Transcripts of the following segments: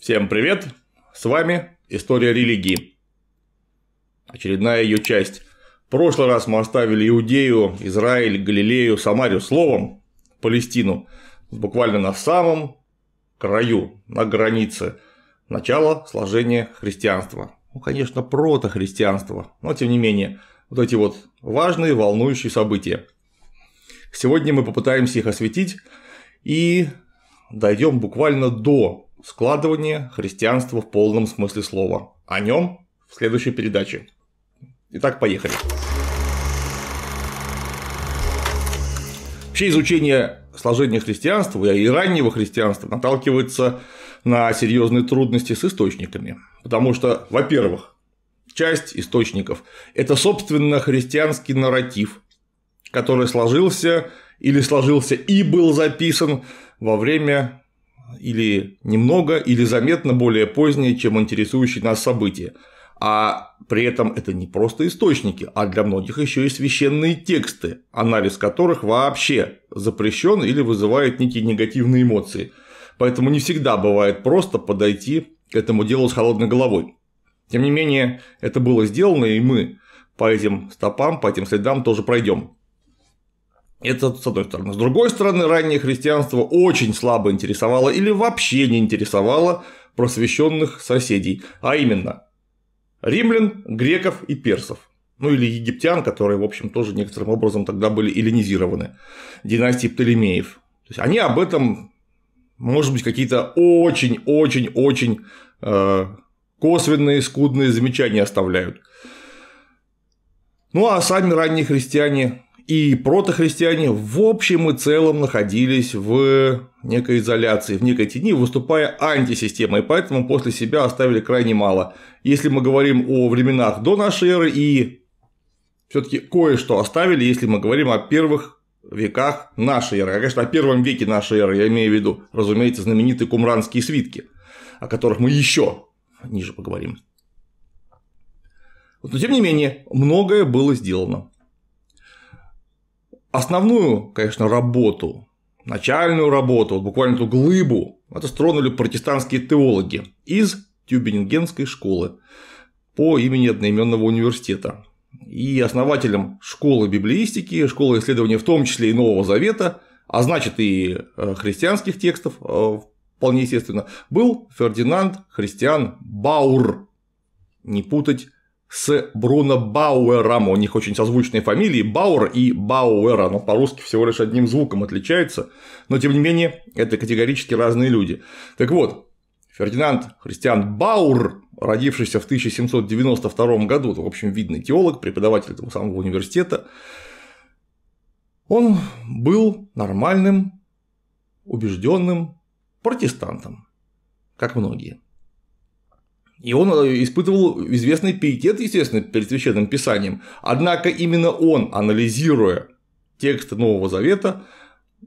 Всем привет! С вами История религии. Очередная ее часть. В прошлый раз мы оставили Иудею, Израиль, Галилею, Самарию, словом, Палестину, буквально на самом краю, на границе начала сложения христианства. Ну, конечно, протохристианство, но тем не менее, вот эти вот важные, волнующие события. Сегодня мы попытаемся их осветить и дойдем буквально до складывание христианства в полном смысле слова. О нем в следующей передаче. Итак, поехали. Вообще изучение сложения христианства и раннего христианства наталкивается на серьезные трудности с источниками. Потому что, во-первых, часть источников – это, собственно, христианский нарратив, который сложился или сложился и был записан во время или немного, или заметно более позднее, чем интересующие нас события. А при этом это не просто источники, а для многих еще и священные тексты, анализ которых вообще запрещен или вызывает некие негативные эмоции. Поэтому не всегда бывает просто подойти к этому делу с холодной головой. Тем не менее, это было сделано, и мы по этим стопам, по этим следам тоже пройдем. Это с одной стороны. С другой стороны, раннее христианство очень слабо интересовало или вообще не интересовало просвещенных соседей, а именно римлян, греков и персов. Ну или египтян, которые, в общем, тоже некоторым образом тогда были эллинизированы, династии Птолемеев. То есть они об этом, может быть, какие-то очень-очень-очень э, косвенные, скудные замечания оставляют. Ну а сами ранние христиане и протохристиане в общем и целом находились в некой изоляции, в некой тени, выступая антисистемой, поэтому после себя оставили крайне мало. Если мы говорим о временах до нашей эры и все-таки кое-что оставили, если мы говорим о первых веках нашей эры, а, конечно, о первом веке нашей эры, я имею в виду, разумеется, знаменитые кумранские свитки, о которых мы еще ниже поговорим. Но тем не менее, многое было сделано. Основную, конечно, работу, начальную работу, вот буквально эту глыбу, это стронули протестантские теологи из Тюбингенской школы по имени одноименного университета. И основателем школы библиистики, школы исследования в том числе и Нового Завета, а значит и э, христианских текстов, э, вполне естественно, был Фердинанд Христиан Баур. Не путать с Бруно Бауэром. У них очень созвучные фамилии Бауэр и Бауэра, но по-русски всего лишь одним звуком отличаются, но тем не менее это категорически разные люди. Так вот, Фердинанд Христиан Баур, родившийся в 1792 году, в общем, видный теолог, преподаватель этого самого университета, он был нормальным, убежденным протестантом, как многие. И он э, испытывал известный пиетет, естественно, перед священным писанием. Однако именно он, анализируя текст Нового Завета,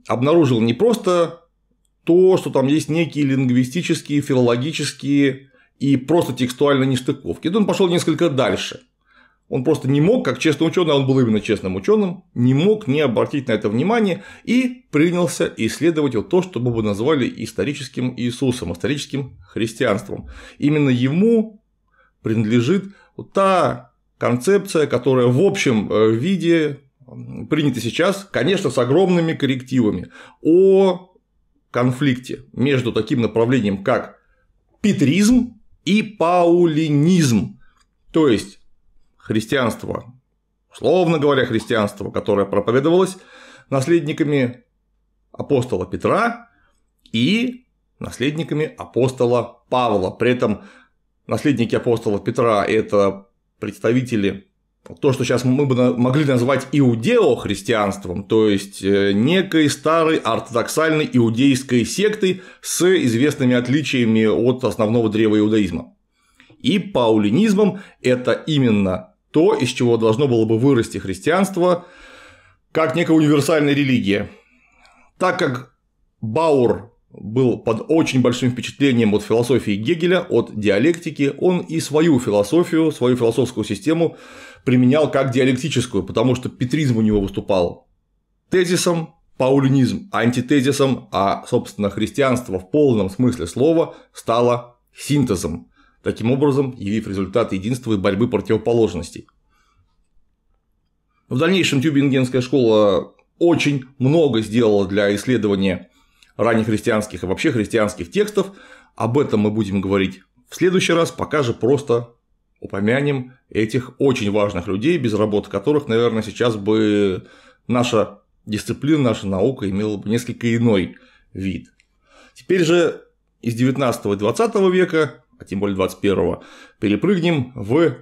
обнаружил не просто то, что там есть некие лингвистические, филологические и просто текстуальные нестыковки. Это он пошел несколько дальше – он просто не мог, как честный ученый, он был именно честным ученым, не мог не обратить на это внимание и принялся исследовать вот то, что мы бы назвали историческим Иисусом, историческим христианством. Именно ему принадлежит вот та концепция, которая в общем э, виде принята сейчас, конечно, с огромными коррективами, о конфликте между таким направлением, как петризм и паулинизм. То есть христианство, условно говоря, христианство, которое проповедовалось наследниками апостола Петра и наследниками апостола Павла. При этом наследники апостола Петра – это представители то, что сейчас мы бы могли назвать иудео-христианством, то есть э, некой старой ортодоксальной иудейской секты с известными отличиями от основного древа иудаизма. И паулинизмом это именно то, из чего должно было бы вырасти христианство, как некая универсальная религия. Так как Баур был под очень большим впечатлением от философии Гегеля, от диалектики, он и свою философию, свою философскую систему применял как диалектическую, потому что петризм у него выступал тезисом, паулинизм антитезисом, а, собственно, христианство в полном смысле слова стало синтезом таким образом явив результат единства и борьбы противоположностей. В дальнейшем Тюбингенская школа очень много сделала для исследования ранних христианских и вообще христианских текстов. Об этом мы будем говорить в следующий раз, пока же просто упомянем этих очень важных людей, без работы которых, наверное, сейчас бы наша дисциплина, наша наука имела бы несколько иной вид. Теперь же из 19 и 20 века а тем более 21-го, перепрыгнем в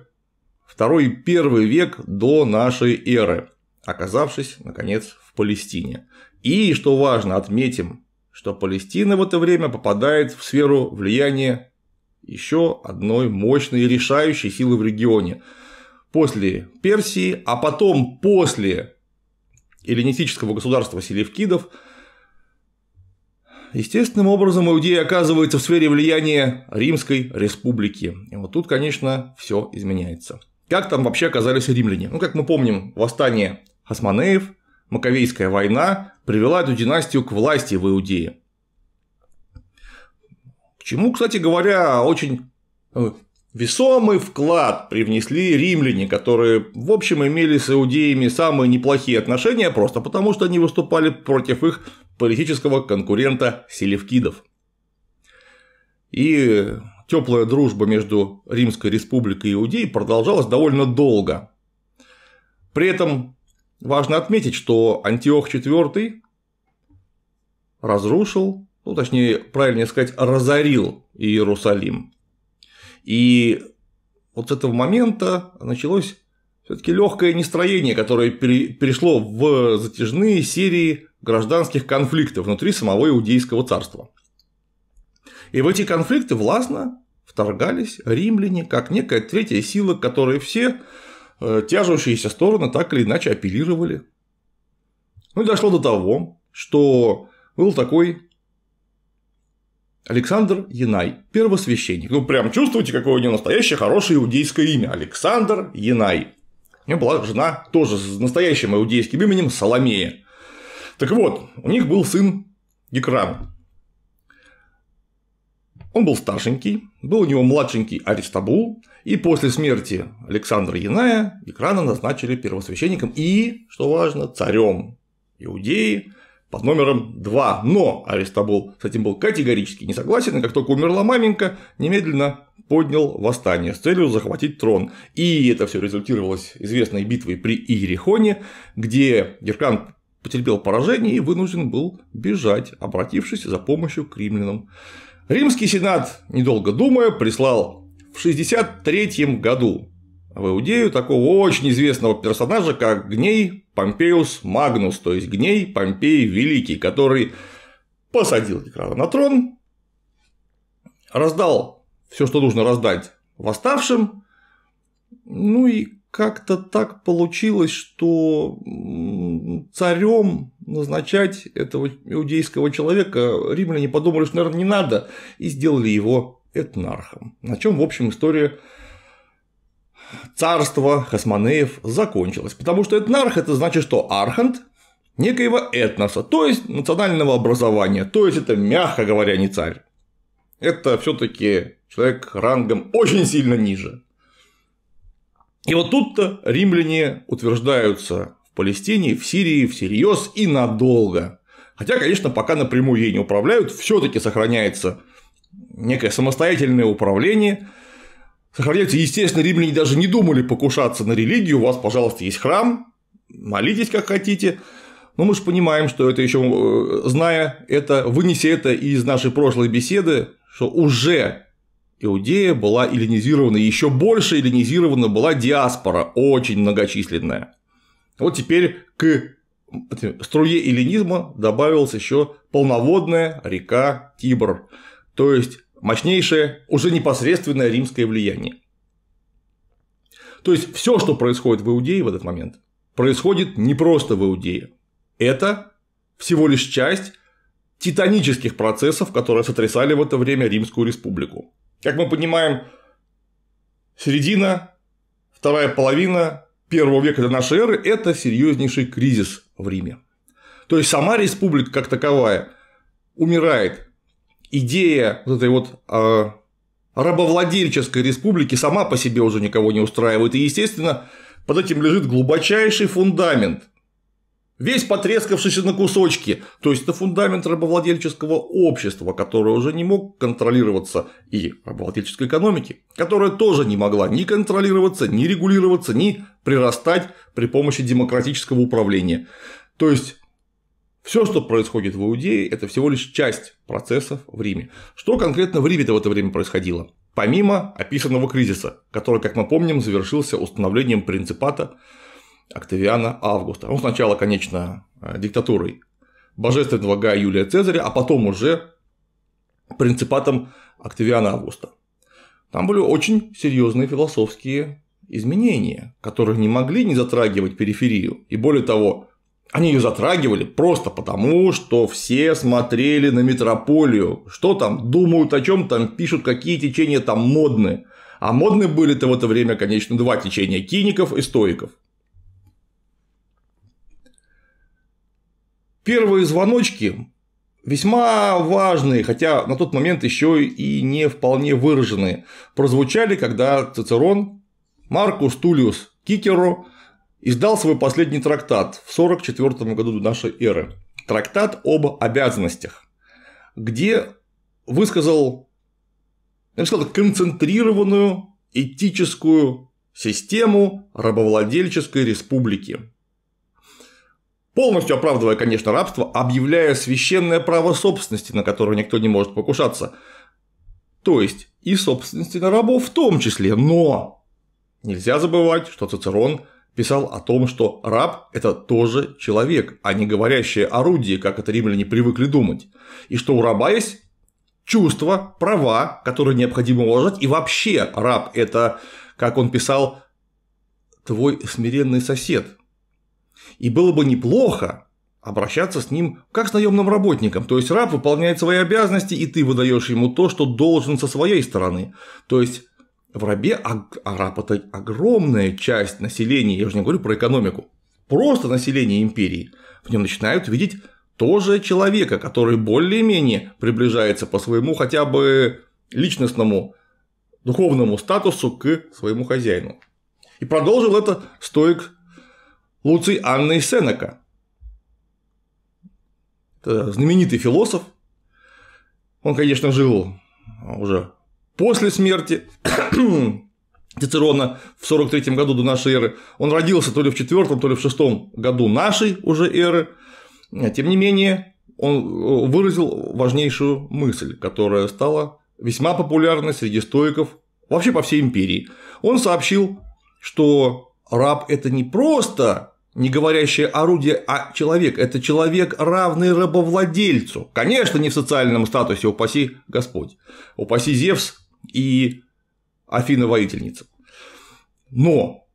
второй первый век до нашей эры, оказавшись, наконец, в Палестине. И, что важно, отметим, что Палестина в это время попадает в сферу влияния еще одной мощной и решающей силы в регионе. После Персии, а потом после эллинистического государства Селевкидов – естественным образом иудеи оказываются в сфере влияния Римской республики. И вот тут, конечно, все изменяется. Как там вообще оказались римляне? Ну, как мы помним, восстание Хасманеев, Маковейская война привела эту династию к власти в Иудее. К чему, кстати говоря, очень э, весомый вклад привнесли римляне, которые, в общем, имели с иудеями самые неплохие отношения, просто потому что они выступали против их политического конкурента селевкидов. И теплая дружба между Римской Республикой и Иудеей продолжалась довольно долго. При этом важно отметить, что Антиох IV разрушил, ну точнее, правильнее сказать, разорил Иерусалим. И вот с этого момента началось все-таки легкое нестроение, которое перешло в затяжные серии гражданских конфликтов внутри самого Иудейского царства. И в эти конфликты властно вторгались римляне как некая третья сила, которой все э, тяжущиеся стороны так или иначе апеллировали. Ну и дошло до того, что был такой Александр Янай, первосвященник. Ну, прям чувствуете, какое у него настоящее хорошее иудейское имя – Александр Янай. У него была жена тоже с настоящим иудейским именем Соломея. Так вот, у них был сын Гекран. Он был старшенький, был у него младшенький Аристабул, и после смерти Александра Яная Гекрана назначили первосвященником и, что важно, царем Иудеи под номером 2. Но Аристабул с этим был категорически не согласен, и как только умерла маменька, немедленно поднял восстание с целью захватить трон. И это все результировалось известной битвой при Иерихоне, где Геркан потерпел поражение и вынужден был бежать, обратившись за помощью к римлянам. Римский сенат, недолго думая, прислал в 63 году в Иудею такого очень известного персонажа, как Гней Помпеус Магнус, то есть Гней Помпей Великий, который посадил Гекрада на трон, раздал все, что нужно раздать восставшим, ну и как-то так получилось, что царем назначать этого иудейского человека римляне подумали, что, наверное, не надо, и сделали его этнархом. На чем, в общем, история царства Хасманеев закончилась. Потому что этнарх – это значит, что архант некоего этноса, то есть национального образования, то есть это, мягко говоря, не царь. Это все таки человек рангом очень сильно ниже. И вот тут-то римляне утверждаются в Палестине, в Сирии всерьез и надолго. Хотя, конечно, пока напрямую ей не управляют, все-таки сохраняется некое самостоятельное управление. Сохраняется, естественно, римляне даже не думали покушаться на религию, у вас, пожалуйста, есть храм, молитесь как хотите. Но мы же понимаем, что это еще, э, зная это, вынеси это из нашей прошлой беседы, что уже Иудея была эллинизирована, еще больше эллинизирована была диаспора, очень многочисленная. Вот теперь к струе эллинизма добавилась еще полноводная река Тибр, то есть мощнейшее уже непосредственное римское влияние. То есть все, что происходит в Иудее в этот момент, происходит не просто в Иудее. Это всего лишь часть титанических процессов, которые сотрясали в это время Римскую республику. Как мы понимаем, середина, вторая половина первого века до нашей эры – это серьезнейший кризис в Риме. То есть сама республика как таковая умирает. Идея вот этой вот э, рабовладельческой республики сама по себе уже никого не устраивает. И, естественно, под этим лежит глубочайший фундамент Весь потрескавшийся на кусочки, то есть это фундамент рабовладельческого общества, которое уже не мог контролироваться, и рабовладельческой экономики, которая тоже не могла ни контролироваться, ни регулироваться, ни прирастать при помощи демократического управления. То есть все, что происходит в Иудее, это всего лишь часть процессов в Риме. Что конкретно в Риме-то в это время происходило? Помимо описанного кризиса, который, как мы помним, завершился установлением принципата Октавиана Августа. Он сначала, конечно, э, диктатурой божественного Гая Юлия Цезаря, а потом уже принципатом Октавиана Августа. Там были очень серьезные философские изменения, которые не могли не затрагивать периферию. И более того, они ее затрагивали просто потому, что все смотрели на метрополию, что там думают, о чем там пишут, какие течения там модны. А модны были-то в это время, конечно, два течения – киников и стоиков. Первые звоночки весьма важные, хотя на тот момент еще и не вполне выраженные, прозвучали, когда Цицерон Маркус Тулиус Кикеру издал свой последний трактат в 44 году нашей эры. Трактат об обязанностях, где высказал, я бы сказал, концентрированную этическую систему рабовладельческой республики, полностью оправдывая, конечно, рабство, объявляя священное право собственности, на которое никто не может покушаться. То есть и собственности на рабов в том числе, но нельзя забывать, что Цицерон писал о том, что раб – это тоже человек, а не говорящее орудие, как это римляне привыкли думать, и что у раба есть чувства, права, которые необходимо уважать, и вообще раб – это, как он писал, твой смиренный сосед – и было бы неплохо обращаться с ним как с наемным работником, то есть раб выполняет свои обязанности, и ты выдаешь ему то, что должен со своей стороны. То есть в рабе, а, раб это огромная часть населения, я уже не говорю про экономику, просто население империи, в нем начинают видеть тоже человека, который более-менее приближается по своему хотя бы личностному духовному статусу к своему хозяину. И продолжил это стоик Луций Анна и Сенека. Это знаменитый философ. Он, конечно, жил а, уже после смерти Цицерона в 43 году до нашей эры. Он родился то ли в 4, то ли в 6 году нашей уже эры. А, тем не менее, он э, выразил важнейшую мысль, которая стала весьма популярной среди стоиков вообще по всей империи. Он сообщил, что раб – это не просто не говорящее орудие, а человек. Это человек, равный рабовладельцу. Конечно, не в социальном статусе, упаси Господь. Упаси Зевс и Афина воительница. Но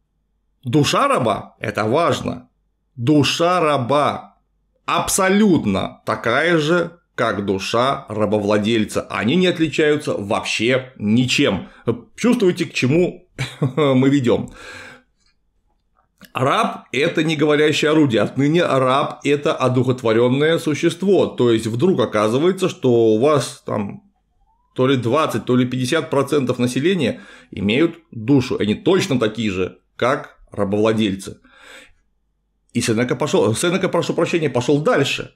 душа раба – это важно. Душа раба абсолютно такая же, как душа рабовладельца. Они не отличаются вообще ничем. Чувствуете, к чему мы ведем. Раб – это не говорящее орудие, отныне раб – это одухотворенное существо, то есть вдруг оказывается, что у вас там то ли 20, то ли 50% населения имеют душу, они точно такие же, как рабовладельцы. И Сенека пошел, Сенека, прошу прощения, пошел дальше.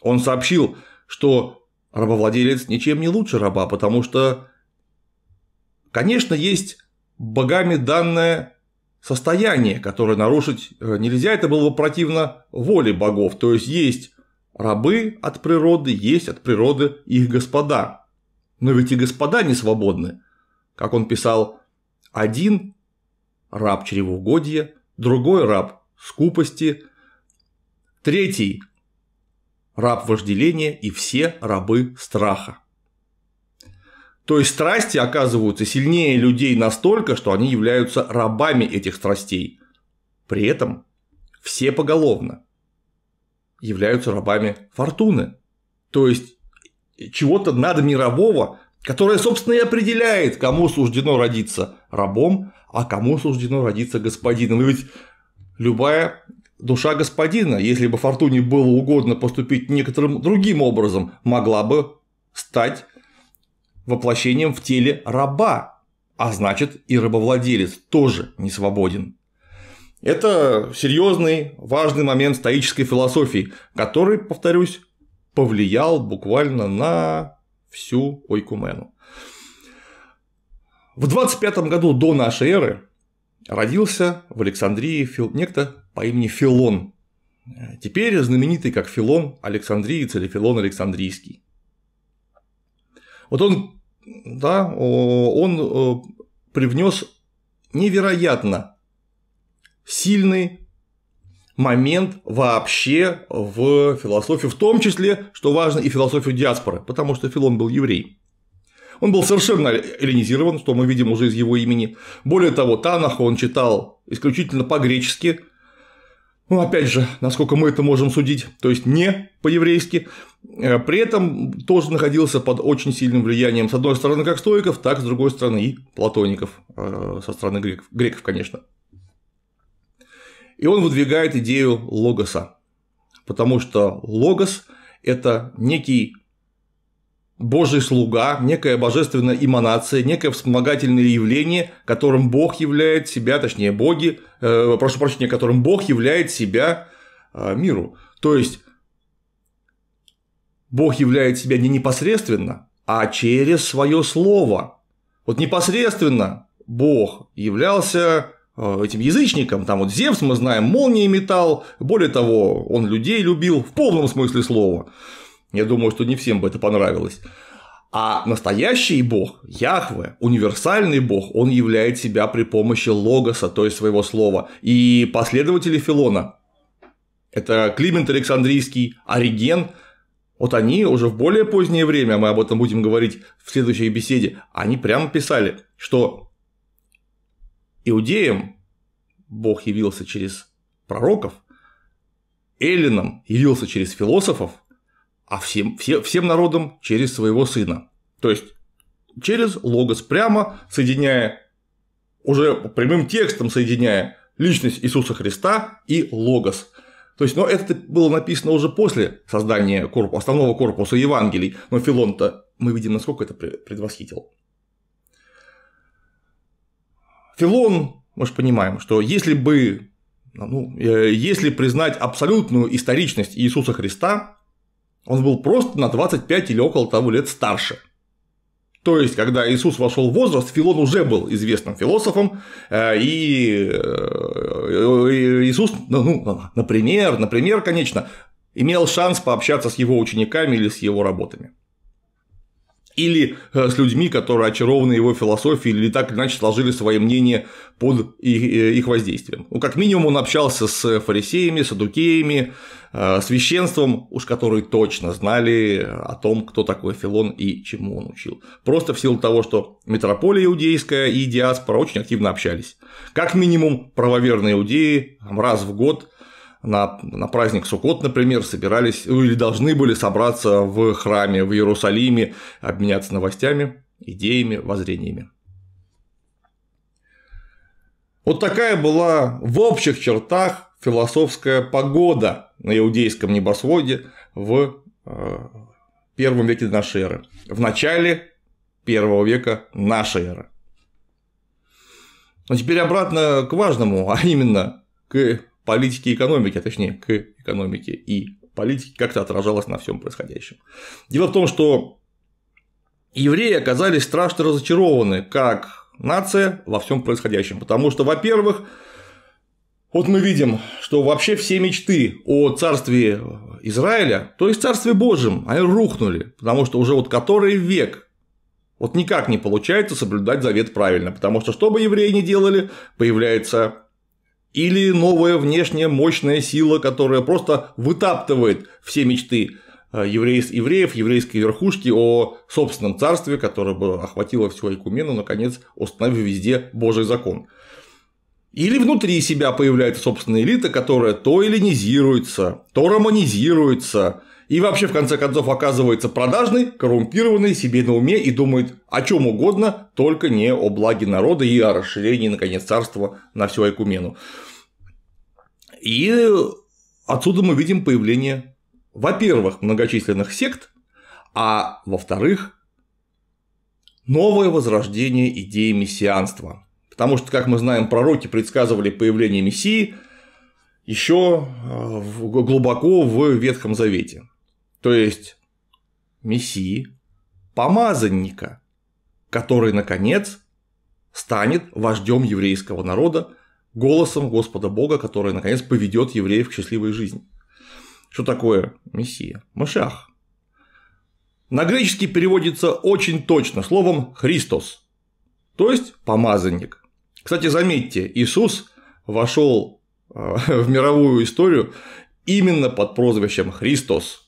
Он сообщил, что рабовладелец ничем не лучше раба, потому что, конечно, есть богами данная состояние, которое нарушить э, нельзя, это было бы противно воле богов. То есть есть рабы от природы, есть от природы их господа. Но ведь и господа не свободны. Как он писал, один раб чревоугодия, другой раб скупости, третий раб вожделения и все рабы страха. То есть страсти оказываются сильнее людей настолько, что они являются рабами этих страстей. При этом все поголовно являются рабами фортуны. То есть чего-то надмирового, которое, собственно, и определяет, кому суждено родиться рабом, а кому суждено родиться господином. И ведь любая душа господина, если бы Фортуне было угодно поступить некоторым другим образом, могла бы стать воплощением в теле раба, а значит и рабовладелец тоже не свободен. Это серьезный, важный момент стоической философии, который, повторюсь, повлиял буквально на всю Ойкумену. В 25 году до нашей эры родился в Александрии Фил... некто по имени Филон, теперь знаменитый как Филон Александриец или Филон Александрийский. Вот он, да, он э, привнес невероятно сильный момент вообще в философию, в том числе, что важно, и философию диаспоры, потому что Филон был еврей. Он был совершенно эллинизирован, что мы видим уже из его имени. Более того, Танаха он читал исключительно по-гречески, ну, опять же, насколько мы это можем судить, то есть не по-еврейски, э, при этом тоже находился под очень сильным влиянием, с одной стороны, как стоиков, так, с другой стороны, и платоников, э, со стороны греков, греков конечно. И он выдвигает идею логоса, потому что логос – это некий Божий слуга, некая божественная эманация, некое вспомогательное явление, которым Бог являет себя, точнее боги, э, прошу прощения, которым Бог являет себя э, миру. То есть Бог являет себя не непосредственно, а через свое слово. Вот непосредственно Бог являлся э, этим язычником, там вот Зевс, мы знаем, молнии метал, более того, он людей любил в полном смысле слова. Я думаю, что не всем бы это понравилось. А настоящий бог, Яхве, универсальный бог, он являет себя при помощи логоса, то есть своего слова. И последователи Филона, это Климент Александрийский, Ориген, вот они уже в более позднее время, мы об этом будем говорить в следующей беседе, они прямо писали, что иудеям Бог явился через пророков, эллинам явился через философов, а всем, все, всем народам через своего сына. То есть через логос прямо соединяя, уже прямым текстом соединяя личность Иисуса Христа и логос. То есть, но это было написано уже после создания корпус, основного корпуса Евангелий, но Филон-то мы видим, насколько это предвосхитил. Филон, мы же понимаем, что если бы ну, э, если признать абсолютную историчность Иисуса Христа, он был просто на 25 или около того лет старше. То есть, когда Иисус вошел в возраст, Филон уже был известным философом, э, э, и Иисус, ну, ну, например, например, конечно, имел шанс пообщаться с его учениками или с его работами или э, с людьми, которые очарованы его философией или так или иначе сложили свое мнение под их, э, их воздействием. Ну, как минимум, он общался с фарисеями, садукеями, э, священством, уж которые точно знали о том, кто такой Филон и чему он учил. Просто в силу того, что метрополия иудейская и диаспора очень активно общались. Как минимум, правоверные иудеи раз в год на, на праздник Сукот, например, собирались ну, или должны были собраться в храме в Иерусалиме, обменяться новостями, идеями, воззрениями. Вот такая была в общих чертах философская погода на иудейском небосводе в э, первом веке нашей эры, в начале первого века нашей эры. Но теперь обратно к важному, а именно к политике экономики, а точнее к экономике и политике как-то отражалось на всем происходящем. Дело в том, что евреи оказались страшно разочарованы как нация во всем происходящем, потому что, во-первых, вот мы видим, что вообще все мечты о царстве Израиля, то есть царстве Божьем, они рухнули, потому что уже вот который век вот никак не получается соблюдать завет правильно, потому что что бы евреи ни делали, появляется или новая внешняя мощная сила, которая просто вытаптывает все мечты э, евреев, евреев еврейской верхушки о собственном царстве, которое бы охватило всю Айкумену, наконец установив везде Божий закон. Или внутри себя появляется собственная элита, которая то эллинизируется, то романизируется, и вообще в конце концов оказывается продажный, коррумпированный, себе на уме и думает о чем угодно, только не о благе народа и о расширении, наконец, царства на всю Айкумену. И отсюда мы видим появление, во-первых, многочисленных сект, а во-вторых, новое возрождение идеи мессианства. Потому что, как мы знаем, пророки предсказывали появление Мессии еще э, глубоко в Ветхом Завете то есть Мессии, помазанника, который, наконец, станет вождем еврейского народа, голосом Господа Бога, который, наконец, поведет евреев к счастливой жизни. Что такое Мессия? Машах. На греческий переводится очень точно словом «Христос», то есть «помазанник». Кстати, заметьте, Иисус вошел э, в мировую историю именно под прозвищем «Христос»,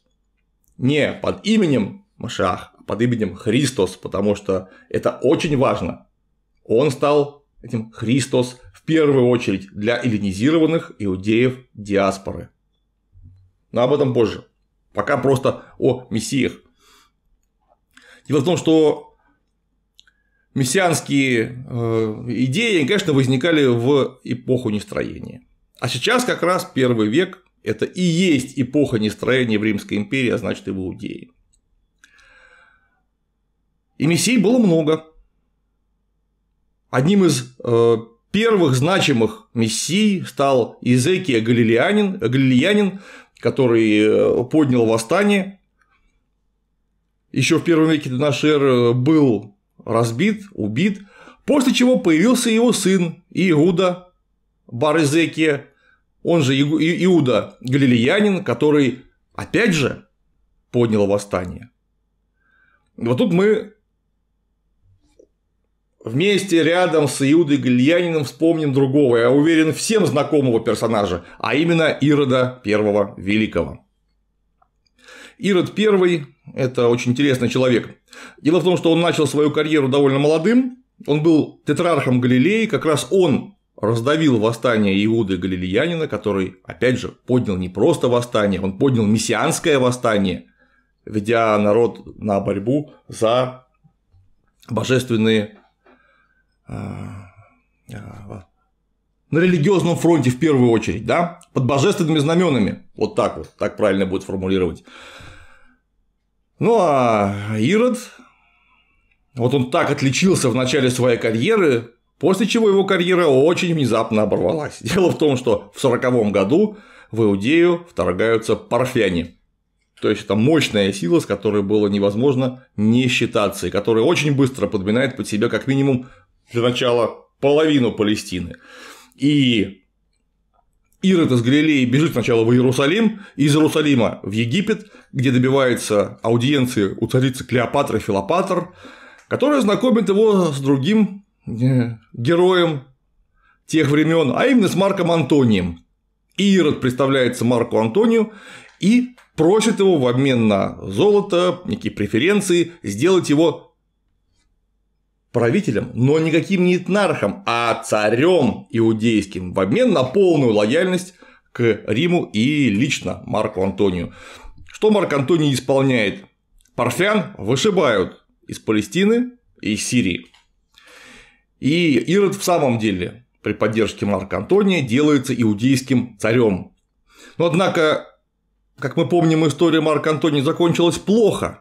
не под именем Машах, а под именем Христос, потому что это очень важно. Он стал этим Христос в первую очередь для эллинизированных иудеев диаспоры. Но об этом позже. Пока просто о мессиях. Дело в том, что мессианские э, идеи, конечно, возникали в эпоху нестроения. А сейчас как раз первый век это и есть эпоха нестроения в Римской империи, а значит и в Иудее. И мессий было много. Одним из э, первых значимых мессий стал Иезекия Галилеянин, Галилеянин, который э, поднял восстание. Еще в первом веке до нашей эры был разбит, убит, после чего появился его сын Иуда Барызекия, он же Иуда Галилеянин, который, опять же, поднял восстание. Вот тут мы вместе рядом с Иудой Галилеянином вспомним другого, я уверен, всем знакомого персонажа, а именно Ирода Первого Великого. Ирод Первый – это очень интересный человек. Дело в том, что он начал свою карьеру довольно молодым, он был тетрархом Галилеи, как раз он раздавил восстание Иуды Галилеянина, который, опять же, поднял не просто восстание, он поднял мессианское восстание, ведя народ на борьбу за божественные а, а, на религиозном фронте в первую очередь, да, под божественными знаменами, вот так вот, так правильно будет формулировать. Ну а Ирод, вот он так отличился в начале своей карьеры, После чего его карьера очень внезапно оборвалась. Дело в том, что в 1940 году в Иудею вторгаются парфяне. То есть это мощная сила, с которой было невозможно не считаться, и которая очень быстро подминает под себя как минимум для начала половину Палестины. И Ирод из Галилеи бежит сначала в Иерусалим, из Иерусалима в Египет, где добивается аудиенции у царицы Клеопатры Филопатр, которая знакомит его с другим героем тех времен, а именно с Марком Антонием. Ирод представляется Марку Антонию и просит его в обмен на золото, некие преференции, сделать его правителем, но никаким не этнархом, а царем иудейским в обмен на полную лояльность к Риму и лично Марку Антонию. Что Марк Антоний исполняет? Парфян вышибают из Палестины и Сирии. И Ирод в самом деле при поддержке Марка Антония делается иудейским царем. Но однако, как мы помним, история Марка Антония закончилась плохо.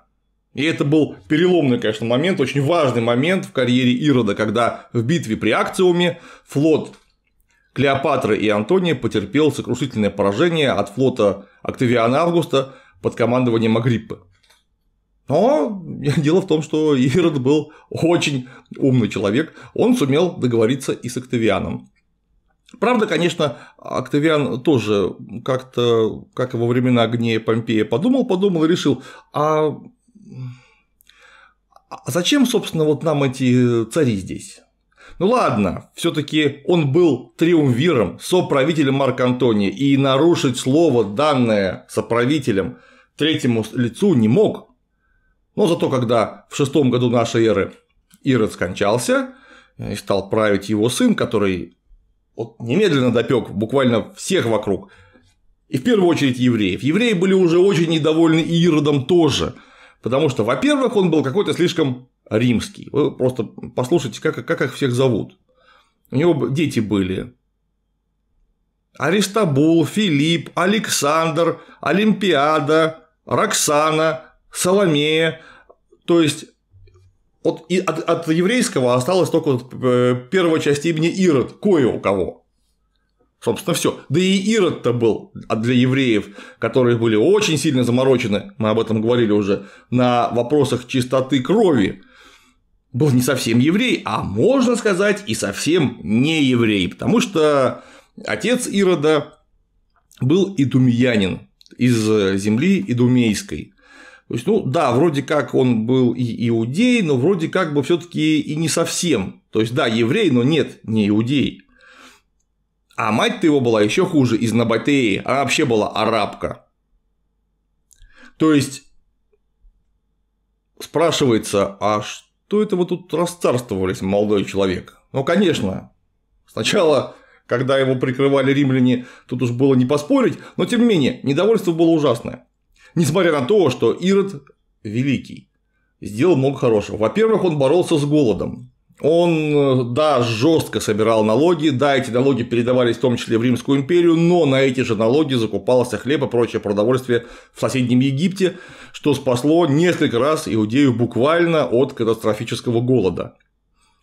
И это был переломный, конечно, момент, очень важный момент в карьере Ирода, когда в битве при Акциуме флот Клеопатры и Антония потерпел сокрушительное поражение от флота Октавиана Августа под командованием Агриппы. Но дело в том, что Ирод был очень умный человек, он сумел договориться и с Октавианом. Правда, конечно, Октавиан тоже как-то, как и во времена огней Помпея, подумал, подумал и решил, а а зачем, собственно, вот нам эти цари здесь? Ну ладно, все-таки он был триумвиром, соправителем Марка Антония, и нарушить слово, данное соправителем третьему лицу, не мог. Но зато когда в шестом году нашей эры Ирод скончался, э, и стал править его сын, который вот немедленно допек буквально всех вокруг, и в первую очередь евреев. Евреи были уже очень недовольны Иродом тоже, потому что, во-первых, он был какой-то слишком римский. Вы просто послушайте, как, как их всех зовут. У него дети были. Аристабул, Филипп, Александр, Олимпиада, Роксана, Соломея, то есть от, и от, от еврейского осталось только вот э, первая часть имени Ирод, кое у кого. Собственно, все. Да и Ирод-то был для евреев, которые были очень сильно заморочены, мы об этом говорили уже, на вопросах чистоты крови, был не совсем еврей, а можно сказать и совсем не еврей, потому что отец Ирода был идумьянин из э, земли идумейской. То есть, ну да, вроде как он был и иудей, но вроде как бы все-таки и не совсем. То есть, да, еврей, но нет, не иудей. А мать-то его была еще хуже из Набатеи, она вообще была арабка. То есть, спрашивается, а что это вы тут расцарствовались, молодой человек? Ну, конечно, сначала когда его прикрывали римляне, тут уж было не поспорить, но тем не менее, недовольство было ужасное. Несмотря на то, что Ирод великий, сделал много хорошего. Во-первых, он боролся с голодом. Он, э, да, жестко собирал налоги, да, эти налоги передавались в том числе в Римскую империю, но на эти же налоги закупался хлеб и прочее продовольствие в соседнем Египте, что спасло несколько раз иудею буквально от катастрофического голода.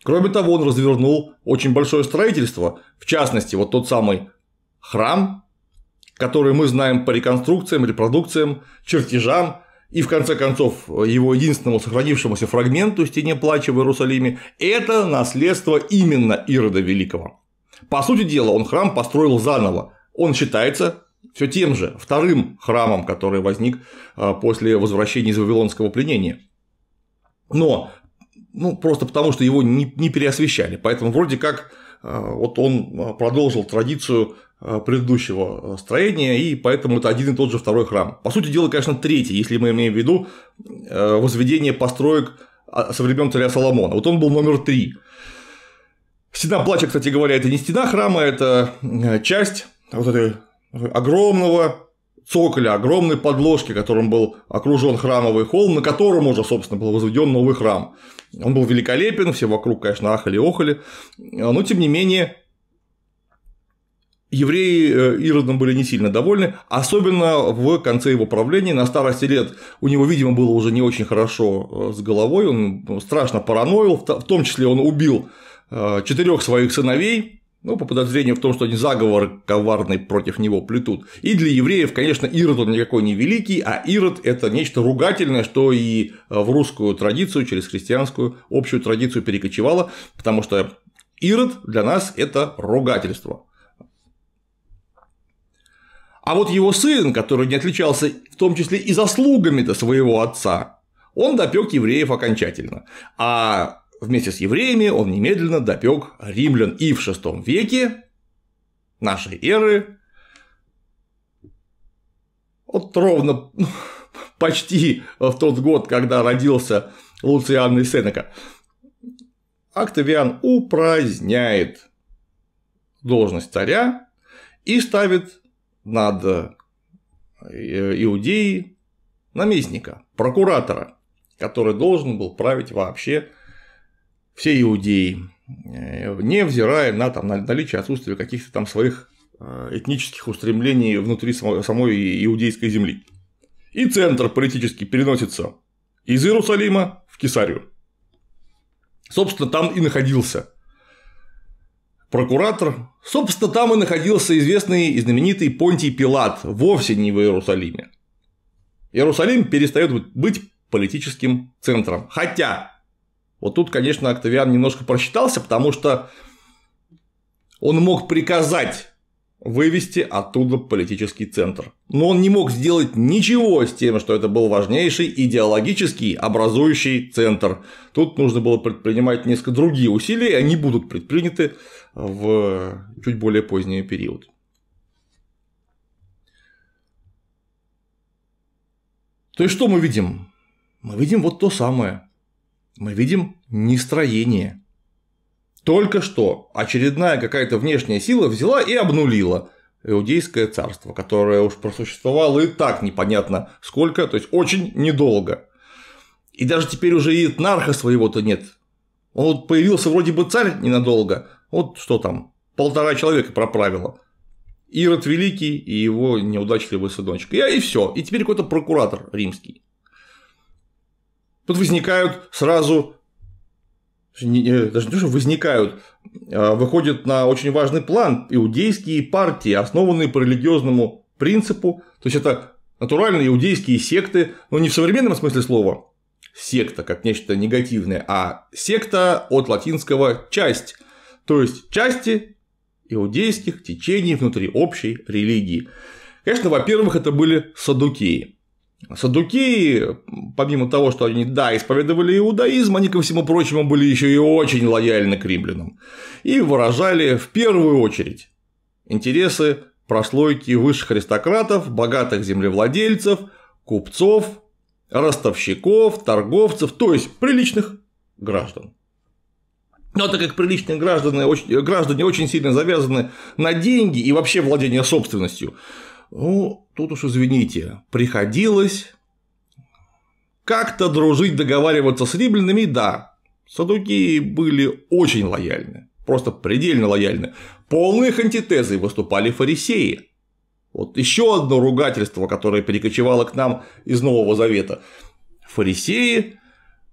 Кроме того, он развернул очень большое строительство, в частности, вот тот самый храм, который мы знаем по реконструкциям, репродукциям, чертежам и, в конце концов, его единственному сохранившемуся фрагменту «Стене плача» в Иерусалиме – это наследство именно Ирода Великого. По сути дела, он храм построил заново. Он считается все тем же вторым храмом, который возник а, после возвращения из Вавилонского пленения. Но ну, просто потому, что его не, не переосвещали. Поэтому вроде как Э, вот он э, продолжил традицию э, предыдущего строения, и поэтому это один и тот же второй храм. По сути дела, конечно, третий, если мы имеем в виду возведение построек а, со времен царя Соломона. Вот он был номер три. Стена плача, кстати говоря, это не стена храма, это часть вот этой огромного цоколя, огромной подложки, которым был окружен храмовый холм, на котором уже, собственно, был возведен новый храм. Он был великолепен, все вокруг, конечно, ахали-охали, но, тем не менее, евреи э, Иродом были не сильно довольны, особенно в конце его правления, на старости лет у него, видимо, было уже не очень хорошо э, с головой, он страшно параноил, в том числе он убил э, четырех своих сыновей, ну, по подозрению в том, что они заговор коварный против него плетут. И для евреев, конечно, Ирод он никакой не великий, а Ирод – это нечто ругательное, что и э, в русскую традицию, через христианскую общую традицию перекочевало, потому что Ирод для нас – это ругательство. А вот его сын, который не отличался в том числе и заслугами-то своего отца, он допек евреев окончательно. А вместе с евреями он немедленно допек римлян и в VI веке нашей эры вот ровно ну, почти в тот год, когда родился Луциан и Сенека, Октавиан упраздняет должность царя и ставит над э, Иудеей наместника, прокуратора, который должен был править вообще все иудеи, э, невзирая на там, на наличие отсутствия каких-то там своих э, этнических устремлений внутри самой иудейской земли. И центр политически переносится из Иерусалима в Кесарию. Собственно, там и находился прокуратор. Собственно, там и находился известный и знаменитый Понтий Пилат, вовсе не в Иерусалиме. Иерусалим перестает быть политическим центром. Хотя вот тут, конечно, Октавиан немножко просчитался, потому что он мог приказать вывести оттуда политический центр. Но он не мог сделать ничего с тем, что это был важнейший идеологический образующий центр. Тут нужно было предпринимать несколько другие усилия, и они будут предприняты в чуть более поздний период. То есть что мы видим? Мы видим вот то самое мы видим нестроение. Только что очередная какая-то внешняя сила взяла и обнулила Иудейское царство, которое уж просуществовало и так непонятно сколько, то есть очень недолго. И даже теперь уже и нарха своего-то нет. Он вот появился вроде бы царь ненадолго, вот что там, полтора человека проправило. Ирод Великий и его неудачливый сыночек. И, и все. И теперь какой-то прокуратор римский. Тут возникают сразу э, даже не то, что возникают, а, выходит на очень важный план иудейские партии, основанные по религиозному принципу, то есть это натуральные иудейские секты, но не в современном смысле слова, секта как нечто негативное, а секта от латинского часть, то есть части иудейских течений внутри общей религии. Конечно, во-первых, это были садукеи. Садуки, помимо того, что они, да, исповедовали иудаизм, они, ко всему прочему, были еще и очень лояльны к римлянам. И выражали в первую очередь интересы прослойки высших аристократов, богатых землевладельцев, купцов, ростовщиков, торговцев, то есть приличных граждан. Но так как приличные граждане очень, граждане очень сильно завязаны на деньги и вообще владение собственностью, ну, тут уж извините, приходилось как-то дружить, договариваться с римлянами, да. Садуки были очень лояльны, просто предельно лояльны. Полных антитезой выступали фарисеи. Вот еще одно ругательство, которое перекочевало к нам из Нового Завета. Фарисеи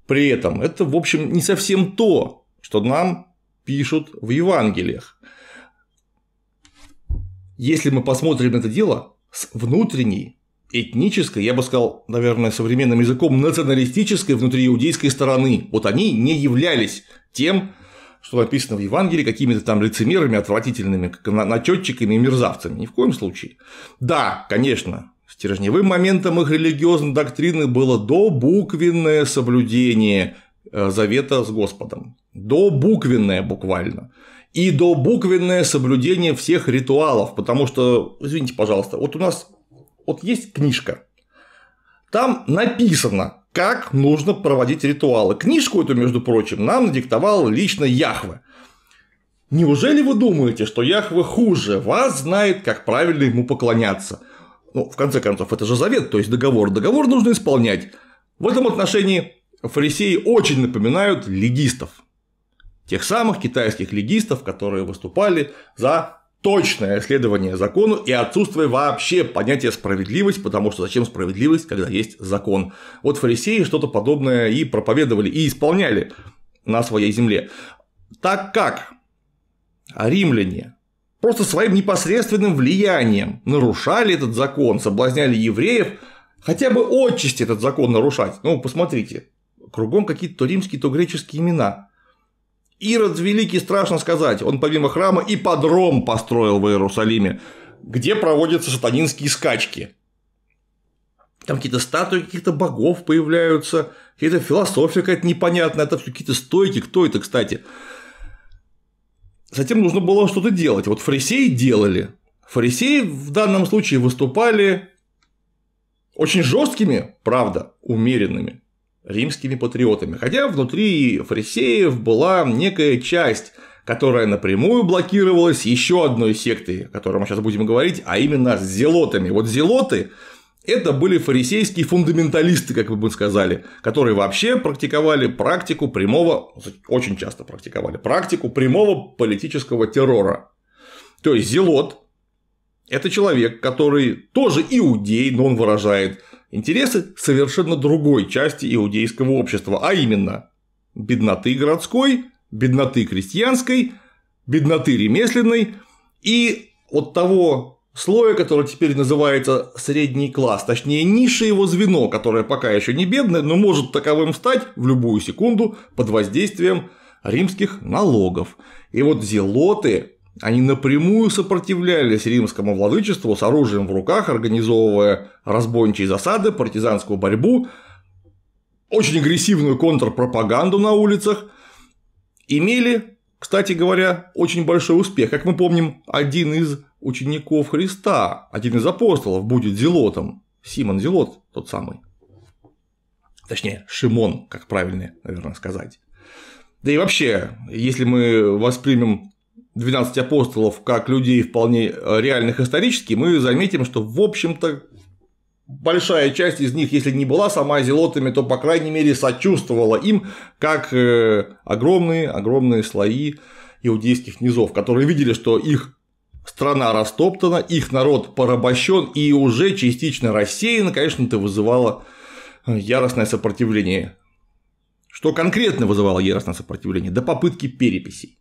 при этом это, в общем, не совсем то, что нам пишут в Евангелиях. Если мы посмотрим это дело, с внутренней, этнической, я бы сказал, наверное, современным языком, националистической внутрииудейской стороны. Вот они не являлись тем, что написано в Евангелии, какими-то там лицемерами, отвратительными начетчиками и мерзавцами. Ни в коем случае. Да, конечно, стержневым моментом их религиозной доктрины было добуквенное соблюдение э, завета с Господом. Добуквенное буквально и до буквенное соблюдение всех ритуалов, потому что, извините, пожалуйста, вот у нас вот есть книжка, там написано, как нужно проводить ритуалы. Книжку эту, между прочим, нам надиктовал лично Яхва. Неужели вы думаете, что Яхва хуже вас знает, как правильно ему поклоняться? Ну, в конце концов, это же завет, то есть договор. Договор нужно исполнять. В этом отношении фарисеи очень напоминают легистов. Тех самых китайских легистов, которые выступали за точное исследование закону и отсутствие вообще понятия справедливость, потому что зачем справедливость, когда есть закон. Вот фарисеи что-то подобное и проповедовали, и исполняли на своей земле. Так как римляне просто своим непосредственным влиянием нарушали этот закон, соблазняли евреев, хотя бы отчасти этот закон нарушать. Ну, посмотрите, кругом какие-то то римские, то греческие имена. Ирод Великий, страшно сказать, он помимо храма и подром построил в Иерусалиме, где проводятся сатанинские скачки. Там какие-то статуи каких-то богов появляются, какая-то философия какая-то непонятная, это все какие-то стойки, кто это, кстати. Затем нужно было что-то делать. Вот фарисеи делали. Фарисеи в данном случае выступали очень жесткими, правда, умеренными римскими патриотами. Хотя внутри фарисеев была некая часть, которая напрямую блокировалась еще одной сектой, о которой мы сейчас будем говорить, а именно с зелотами. Вот зелоты это были фарисейские фундаменталисты, как мы бы сказали, которые вообще практиковали практику прямого, очень часто практиковали практику прямого политического террора. То есть зелот – это человек, который тоже иудей, но он выражает интересы совершенно другой части иудейского общества, а именно бедноты городской, бедноты крестьянской, бедноты ремесленной и от того слоя, который теперь называется средний класс, точнее ниша его звено, которое пока еще не бедное, но может таковым стать в любую секунду под воздействием римских налогов. И вот зелоты они напрямую сопротивлялись римскому владычеству с оружием в руках, организовывая разбойничьи засады, партизанскую борьбу, очень агрессивную контрпропаганду на улицах, имели, кстати говоря, очень большой успех. Как мы помним, один из учеников Христа, один из апостолов будет Зелотом, Симон Зелот тот самый, точнее Шимон, как правильно, наверное, сказать. Да и вообще, если мы воспримем 12 апостолов как людей вполне э, реальных исторически, мы заметим, что, в общем-то, большая часть из них, если не была сама зелотами, то, по крайней мере, сочувствовала им, как огромные-огромные э, слои иудейских низов, которые видели, что их страна растоптана, их народ порабощен и уже частично рассеян, конечно, это вызывало э, яростное сопротивление. Что конкретно вызывало яростное сопротивление? Да попытки переписей.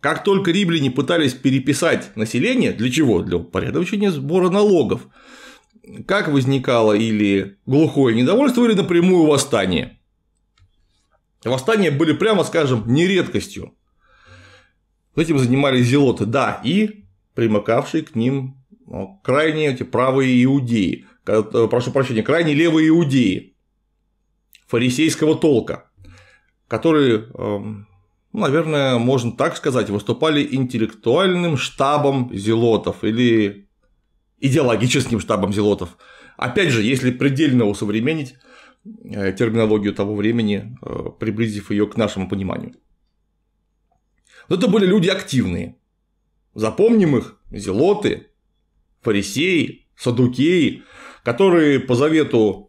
Как только римляне пытались переписать население, для чего? Для упорядочения сбора налогов. Как возникало или глухое недовольство, или напрямую восстание. Восстания были, прямо скажем, не редкостью. Этим занимались зелоты, да, и примыкавшие к ним ну, крайне эти правые иудеи, э, прошу прощения, крайне левые иудеи фарисейского толка, которые эм, ну, наверное, можно так сказать, выступали интеллектуальным штабом зелотов или идеологическим штабом зелотов. Опять же, если предельно усовременить э, терминологию того времени, э, приблизив ее к нашему пониманию. Но это были люди активные. Запомним их – зелоты, фарисеи, садукеи, которые по завету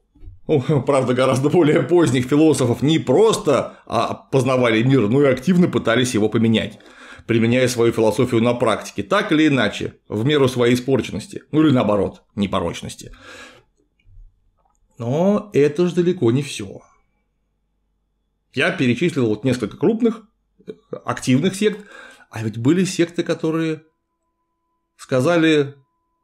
правда, гораздо более поздних философов, не просто а познавали мир, но и активно пытались его поменять применяя свою философию на практике, так или иначе, в меру своей испорченности, ну или наоборот, непорочности. Но это же далеко не все. Я перечислил вот несколько крупных, э, активных сект, а ведь были секты, которые сказали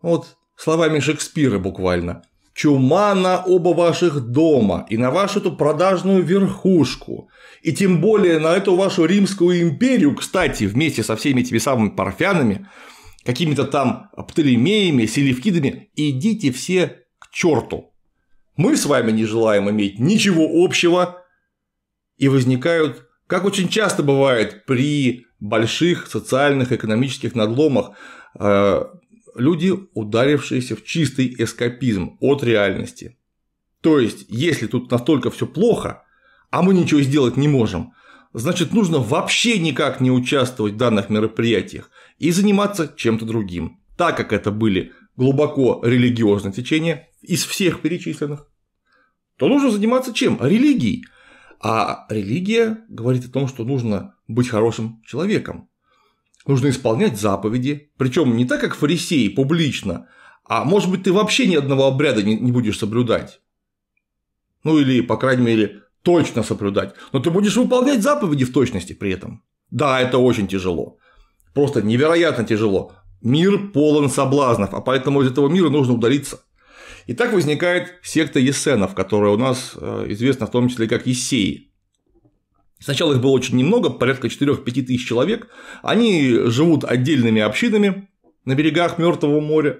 ну вот словами Шекспира буквально – чума на оба ваших дома и на вашу эту продажную верхушку. И тем более на эту вашу Римскую империю, кстати, вместе со всеми этими самыми парфянами, какими-то там Птолемеями, Селевкидами, идите все к черту. Мы с вами не желаем иметь ничего общего, и возникают, как очень часто бывает при больших социальных, экономических надломах, э, люди, ударившиеся в чистый эскапизм от реальности. То есть, если тут настолько все плохо, а мы ничего сделать не можем, значит нужно вообще никак не участвовать в данных мероприятиях и заниматься чем-то другим, так как это были глубоко религиозные течения из всех перечисленных, то нужно заниматься чем? Религией. А религия говорит о том, что нужно быть хорошим человеком, нужно исполнять заповеди, причем не так, как фарисеи, публично, а может быть ты вообще ни одного обряда не, будешь соблюдать. Ну или, по крайней мере, точно соблюдать. Но ты будешь выполнять заповеди в точности при этом. Да, это очень тяжело. Просто невероятно тяжело. Мир полон соблазнов, а поэтому из этого мира нужно удалиться. И так возникает секта есенов, которая у нас э, известна в том числе как ессеи. Сначала их было очень немного, порядка 4-5 тысяч человек. Они живут отдельными общинами на берегах Мертвого моря.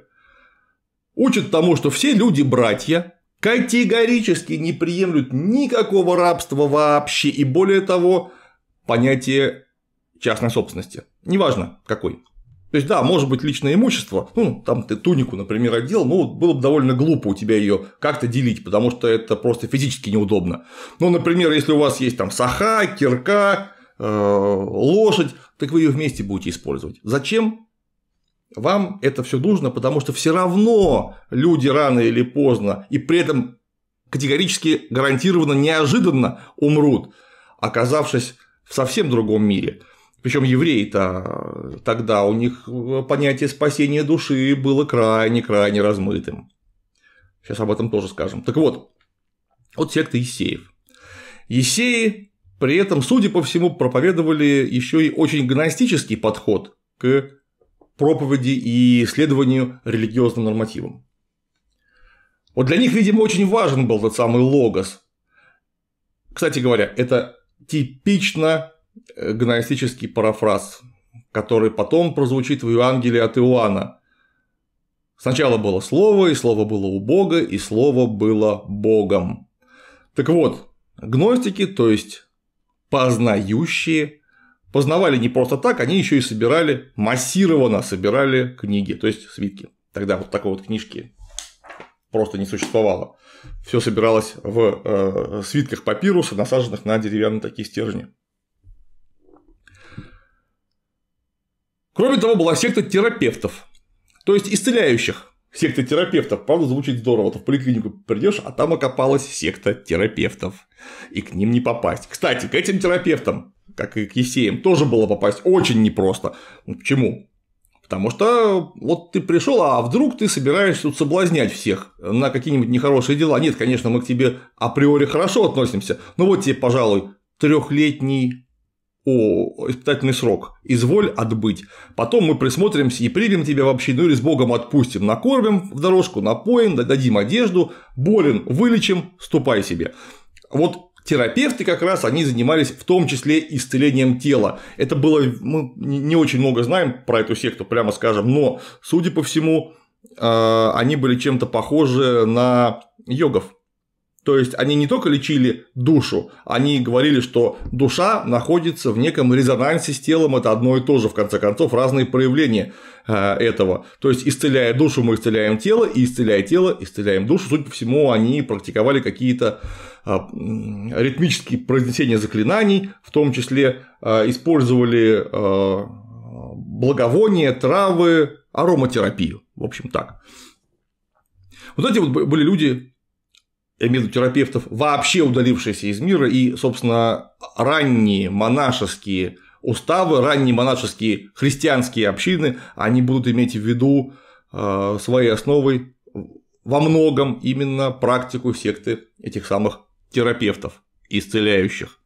Учат тому, что все люди – братья, категорически не приемлют никакого рабства вообще и более того понятие частной собственности. Неважно какой. То есть, да, может быть, личное имущество, ну, там ты тунику, например, одел, ну, было бы довольно глупо у тебя ее как-то делить, потому что это просто физически неудобно. Ну, например, если у вас есть там саха, кирка, э, лошадь, так вы ее вместе будете использовать. Зачем? Вам это все нужно, потому что все равно люди рано или поздно, и при этом категорически гарантированно неожиданно умрут, оказавшись в совсем другом мире. Причем евреи-то тогда у них понятие спасения души было крайне-крайне размытым. Сейчас об этом тоже скажем. Так вот, вот секта Есеев. Есеи при этом, судя по всему, проповедовали еще и очень гностический подход к проповеди и исследованию религиозным нормативам. Вот для них, видимо, очень важен был тот самый логос. Кстати говоря, это типично гностический парафраз, который потом прозвучит в Евангелии от Иоанна. Сначала было слово, и слово было у Бога, и слово было Богом. Так вот, гностики, то есть познающие, познавали не просто так, они еще и собирали, массированно собирали книги, то есть свитки. Тогда вот такой вот книжки просто не существовало. Все собиралось в э, свитках папируса, насаженных на деревянные такие стержни. Кроме того, была секта терапевтов, то есть исцеляющих. Секта терапевтов, правда, звучит здорово. Ты в поликлинику придешь, а там окопалась секта терапевтов. И к ним не попасть. Кстати, к этим терапевтам, как и к Есеям, тоже было попасть очень непросто. Ну, почему? Потому что вот ты пришел, а вдруг ты собираешься тут соблазнять всех на какие-нибудь нехорошие дела. Нет, конечно, мы к тебе априори хорошо относимся. Но вот тебе, пожалуй, трехлетний о, испытательный срок, изволь отбыть. Потом мы присмотримся и примем тебя вообще, общину или с Богом отпустим, накормим в дорожку, напоим, дадим одежду, болен вылечим, ступай себе. Вот терапевты как раз они занимались в том числе исцелением тела. Это было, мы не очень много знаем про эту секту, прямо скажем, но, судя по всему, а, они были чем-то похожи на йогов. То есть они не только лечили душу, они говорили, что душа находится в неком резонансе с телом, это одно и то же, в конце концов, разные проявления э, этого. То есть, исцеляя душу, мы исцеляем тело, и исцеляя тело, исцеляем душу. Судя по всему, они практиковали какие-то э, ритмические произнесения заклинаний, в том числе э, использовали благовония, травы, ароматерапию. В общем, так. Вот эти вот были люди, терапевтов вообще удалившиеся из мира, и, собственно, ранние монашеские уставы, ранние монашеские христианские общины, они будут иметь в виду э, своей основой во многом именно практику секты этих самых терапевтов, исцеляющих.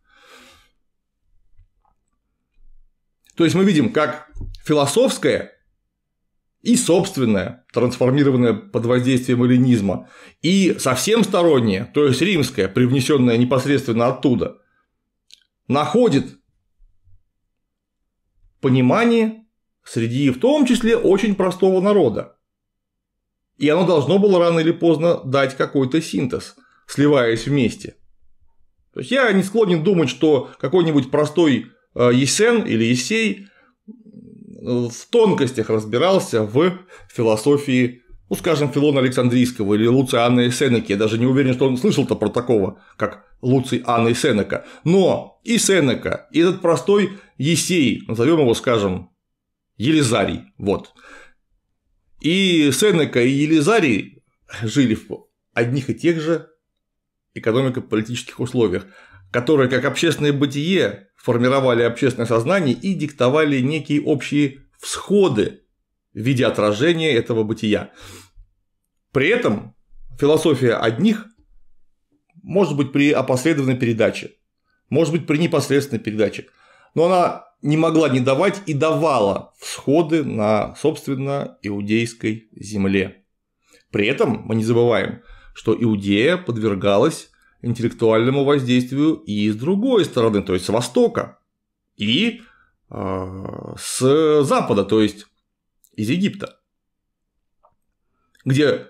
То есть мы видим, как философская и собственное, трансформированное под воздействием эллинизма, и совсем стороннее, то есть римское, привнесенное непосредственно оттуда, находит понимание среди в том числе очень простого народа. И оно должно было рано или поздно дать какой-то синтез, сливаясь вместе. То есть я не склонен думать, что какой-нибудь простой э, Есен или Есей в тонкостях разбирался в философии, ну, скажем, Филона Александрийского или Луциана Анны Сенеки. Я даже не уверен, что он слышал-то про такого, как Луций Анна Сенека. Но и Сенека, и этот простой Есей, назовем его, скажем, Елизарий, вот. И Сенека, и Елизарий жили в одних и тех же экономико-политических условиях которые, как общественное бытие, формировали общественное сознание и диктовали некие общие всходы в виде отражения этого бытия. При этом философия одних может быть при опосредованной передаче, может быть при непосредственной передаче, но она не могла не давать и давала всходы на, собственно, иудейской земле. При этом мы не забываем, что Иудея подвергалась интеллектуальному воздействию и с другой стороны, то есть с востока, и э, с запада, то есть из Египта, где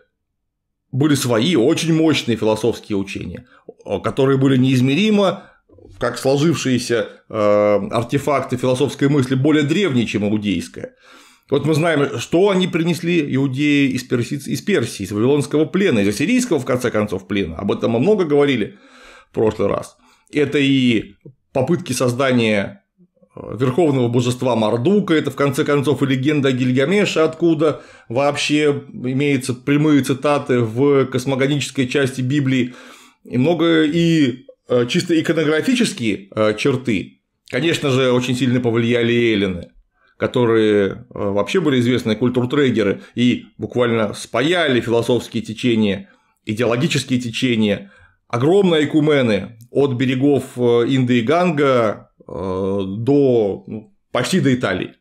были свои очень мощные философские учения, которые были неизмеримо как сложившиеся э, артефакты философской мысли более древние, чем иудейская. Вот мы знаем, что они принесли иудеи из Персии, из Персии, из Вавилонского плена, из ассирийского, в конце концов, плена. Об этом мы много говорили в прошлый раз. Это и попытки создания э, верховного божества Мардука, это в конце концов и легенда Гильгамеша, откуда вообще имеются прямые цитаты в космогонической части Библии, и много и э, чисто иконографические э, черты, конечно же, очень сильно повлияли эллины которые э, вообще были известные культуртрегеры и буквально спаяли философские течения, идеологические течения, огромные айкумены от берегов э, Индии и Ганга э, до ну, почти до Италии.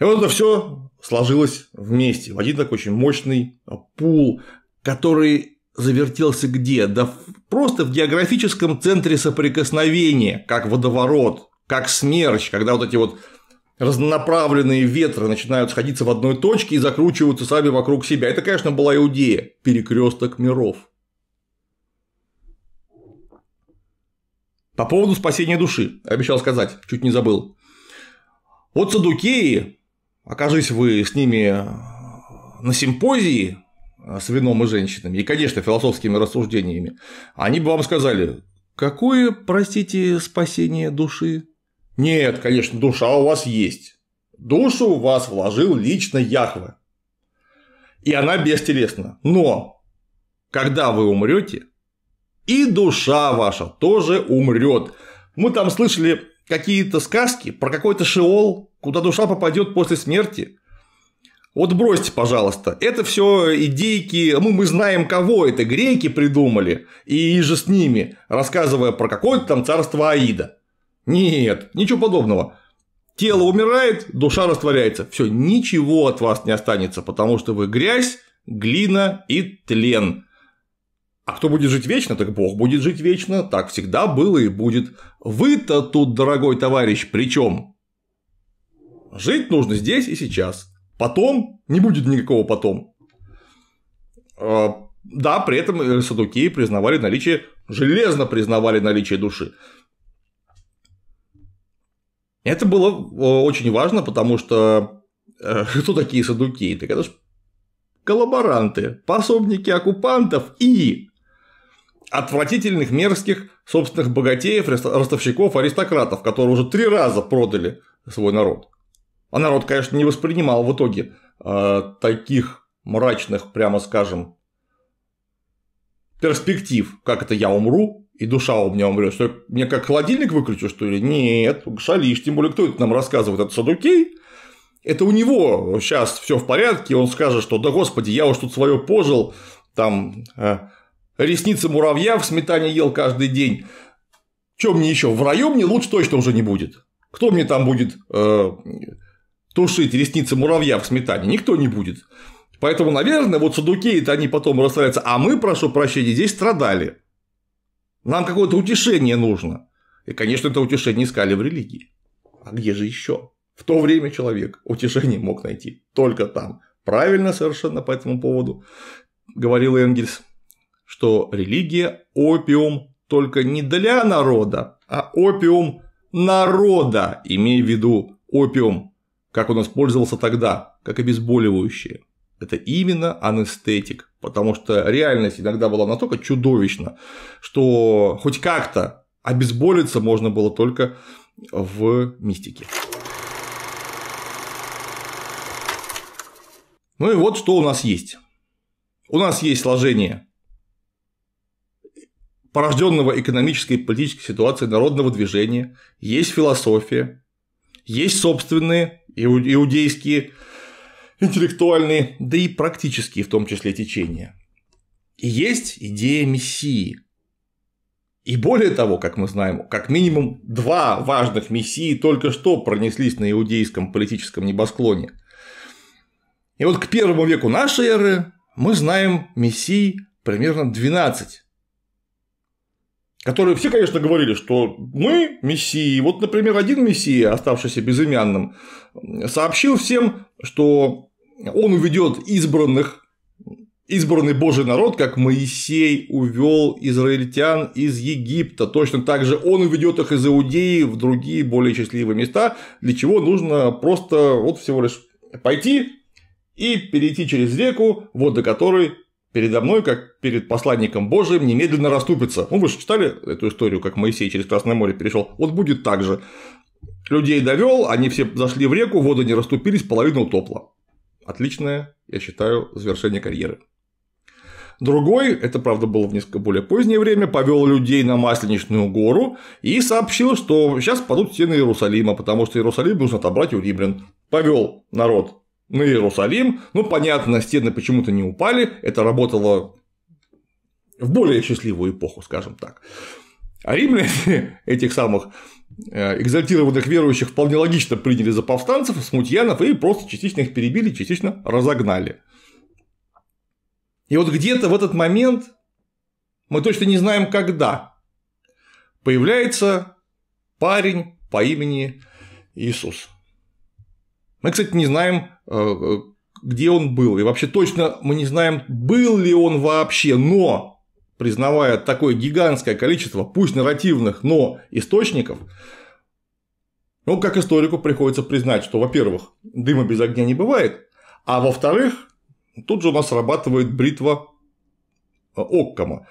И вот это все сложилось вместе в один такой очень мощный пул, который завертелся где? Да просто в географическом центре соприкосновения, как водоворот, как смерч, когда вот эти вот разнонаправленные ветры начинают сходиться в одной точке и закручиваются сами вокруг себя. Это, конечно, была Иудея, перекресток миров. По поводу спасения души, обещал сказать, чуть не забыл. Вот садукеи, окажись вы с ними э, на симпозии э, с вином и женщинами, и, конечно, философскими рассуждениями, они бы вам сказали, какое, простите, спасение души? Нет, конечно, душа у вас есть. Душу у вас вложил лично Яхве. И она бестелесна. Но когда вы умрете, и душа ваша тоже умрет. Мы там слышали какие-то сказки про какой-то шеол, куда душа попадет после смерти. Вот бросьте, пожалуйста. Это все идейки, мы, ну, мы знаем, кого это греки придумали, и же с ними, рассказывая про какое-то там царство Аида. Нет, ничего подобного. Тело умирает, душа растворяется. Все, ничего от вас не останется, потому что вы грязь, глина и тлен. А кто будет жить вечно, так Бог будет жить вечно, так всегда было и будет. Вы-то тут, дорогой товарищ, при чем? Жить нужно здесь и сейчас. Потом не будет никакого потом. А, да, при этом садуки признавали наличие, железно признавали наличие души. Это было э, очень важно, потому что э, кто такие садуки? это же коллаборанты, пособники оккупантов и отвратительных, мерзких собственных богатеев, ростовщиков, аристократов, которые уже три раза продали свой народ. А народ, конечно, не воспринимал в итоге э, таких мрачных, прямо скажем, перспектив, как это я умру, и душа у меня умрет, что мне как холодильник выключу, что ли? Нет, шалишь, тем более, кто это нам рассказывает, это Садукей, это у него сейчас все в порядке, он скажет, что да господи, я уж тут свое пожил, там э, ресницы муравья в сметане ел каждый день. Чем мне еще? В раю мне лучше точно уже не будет. Кто мне там будет э, тушить ресницы муравья в сметане? Никто не будет. Поэтому, наверное, вот садуки это они потом растворятся. А мы, прошу прощения, здесь страдали. Нам какое-то утешение нужно. И, конечно, это утешение искали в религии. А где же еще? В то время человек утешение мог найти только там. Правильно совершенно по этому поводу говорил Энгельс, что религия – опиум только не для народа, а опиум народа, имея в виду опиум, как он использовался тогда, как обезболивающее это именно анестетик, потому что реальность иногда была настолько чудовищна, что хоть как-то обезболиться можно было только в мистике. Ну и вот что у нас есть. У нас есть сложение порожденного экономической и политической ситуации народного движения, есть философия, есть собственные иудейские интеллектуальные, да и практические в том числе течения. И есть идея мессии. И более того, как мы знаем, как минимум два важных мессии только что пронеслись на иудейском политическом небосклоне. И вот к первому веку нашей эры мы знаем мессии примерно 12, которые все, конечно, говорили, что мы мессии. Вот, например, один мессия, оставшийся безымянным, сообщил всем, что он уведет избранных, избранный Божий народ, как Моисей увел израильтян из Египта. Точно так же он уведет их из Иудеи в другие более счастливые места, для чего нужно просто вот всего лишь пойти и перейти через реку, вот до которой передо мной, как перед посланником Божиим, немедленно расступится. Ну, вы же читали эту историю, как Моисей через Красное море перешел. Вот будет так же. Людей довел, они все зашли в реку, воды не расступились, половина утопла. Отличное, я считаю, завершение карьеры. Другой, это правда было в несколько более позднее время, повел людей на Масленичную гору и сообщил, что сейчас падут стены Иерусалима, потому что Иерусалим нужно отобрать у римлян. Повел народ на Иерусалим. Ну, понятно, стены почему-то не упали, это работало в более счастливую эпоху, скажем так. А римляне этих самых э, экзальтированных верующих вполне логично приняли за повстанцев, смутьянов и просто частично их перебили, частично разогнали. И вот где-то в этот момент, мы точно не знаем когда, появляется парень по имени Иисус. Мы, кстати, не знаем, Э, где он был. И вообще точно мы не знаем, был ли он вообще, но признавая такое гигантское количество, пусть нарративных, но источников, ну, как историку приходится признать, что, во-первых, дыма без огня не бывает, а во-вторых, тут же у нас срабатывает бритва э, оккама,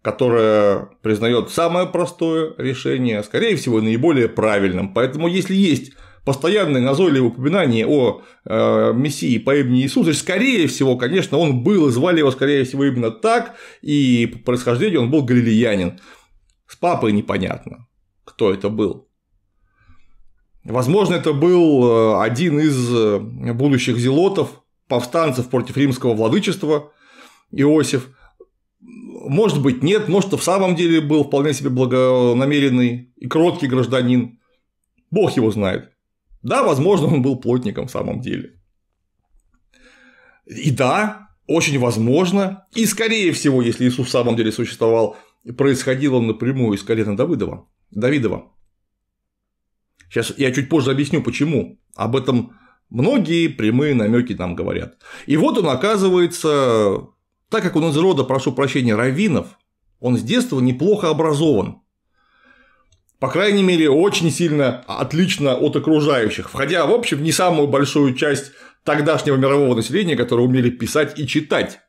которая признает самое простое решение, скорее всего, наиболее правильным. Поэтому, если есть постоянное назойливое упоминание о э, Мессии по имени Иисуса, скорее всего, конечно, он был, и звали его, скорее всего, именно так, и по происхождению он был галилеянин. С папой непонятно, кто это был. Возможно, это был э, один из э, будущих зелотов, повстанцев против римского владычества, Иосиф. Может быть, нет, может, в самом деле был вполне себе благонамеренный и кроткий гражданин. Бог его знает. Да, возможно, он был плотником в самом деле. И да, очень возможно, и скорее всего, если Иисус в самом деле существовал, происходил он напрямую из колена Давыдова. Давидова. Сейчас я чуть позже объясню, почему. Об этом многие прямые намеки нам говорят. И вот он оказывается, так как он из рода, прошу прощения, раввинов, он с детства неплохо образован по крайней мере, очень сильно а, отлично от окружающих, входя, в общем, в не самую большую часть тогдашнего мирового населения, которые умели писать и читать.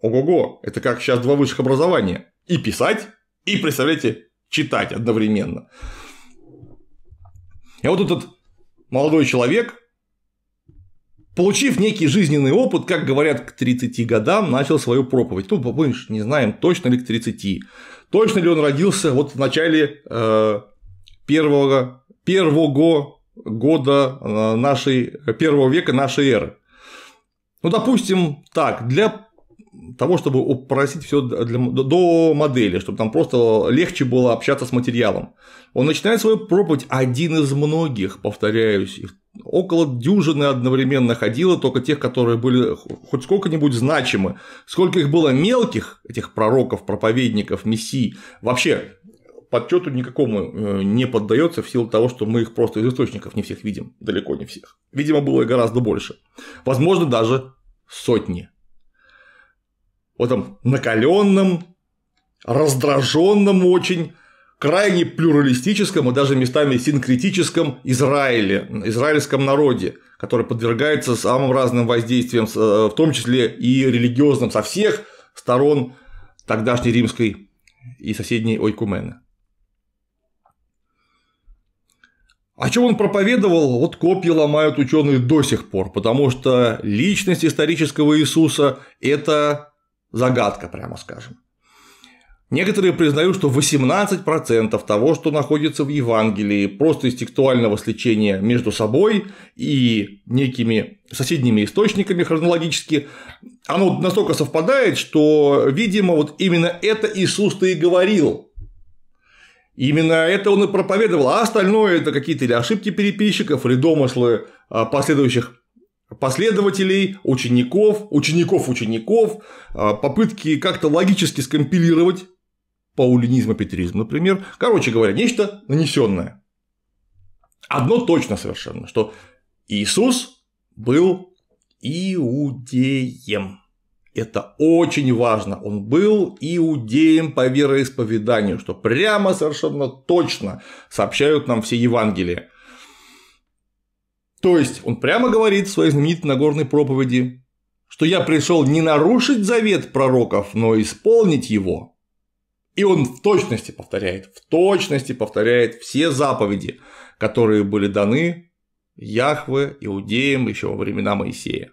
Ого-го, это как сейчас два высших образования. И писать, и, представляете, читать одновременно. И вот этот молодой человек, получив некий жизненный опыт, как говорят, к 30 годам начал свою проповедь. Ну, помнишь, не знаем точно ли к 30 точно ли он родился вот в начале э, первого, первого года э, нашей, первого века нашей эры. Ну, допустим, так, для того, чтобы упросить все до модели, чтобы там просто легче было общаться с материалом. Он начинает свою проповедь один из многих, повторяюсь, их около дюжины одновременно ходило, только тех, которые были хоть сколько-нибудь значимы. Сколько их было мелких, этих пророков, проповедников, мессий, вообще подсчету никакому э, не поддается в силу того, что мы их просто из источников не всех видим, далеко не всех. Видимо, было и гораздо больше. Возможно, даже сотни. Вот там накаленном, раздраженном очень, крайне плюралистическом и даже местами синкретическом Израиле, израильском народе, который подвергается самым разным воздействиям, э, в том числе и религиозным, со всех сторон тогдашней римской и соседней Ойкумены. О чем он проповедовал, вот копии ломают ученые до сих пор, потому что личность исторического Иисуса – это загадка, прямо скажем. Некоторые признают, что 18% того, что находится в Евангелии, просто из текстуального сличения между собой и некими соседними источниками хронологически, оно настолько совпадает, что, видимо, вот именно это Иисус-то и говорил. Именно это он и проповедовал, а остальное – это какие-то или ошибки переписчиков, или домыслы а, последующих последователей, учеников, учеников учеников, а, попытки как-то логически скомпилировать паулинизм и петеризм, например. Короче говоря, нечто нанесенное. Одно точно совершенно, что Иисус был иудеем. Это очень важно. Он был иудеем по вероисповеданию, что прямо совершенно точно сообщают нам все Евангелия. То есть он прямо говорит в своей знаменитой Нагорной проповеди, что я пришел не нарушить завет пророков, но исполнить его. И он в точности повторяет, в точности повторяет все заповеди, которые были даны Яхве, иудеям еще во времена Моисея,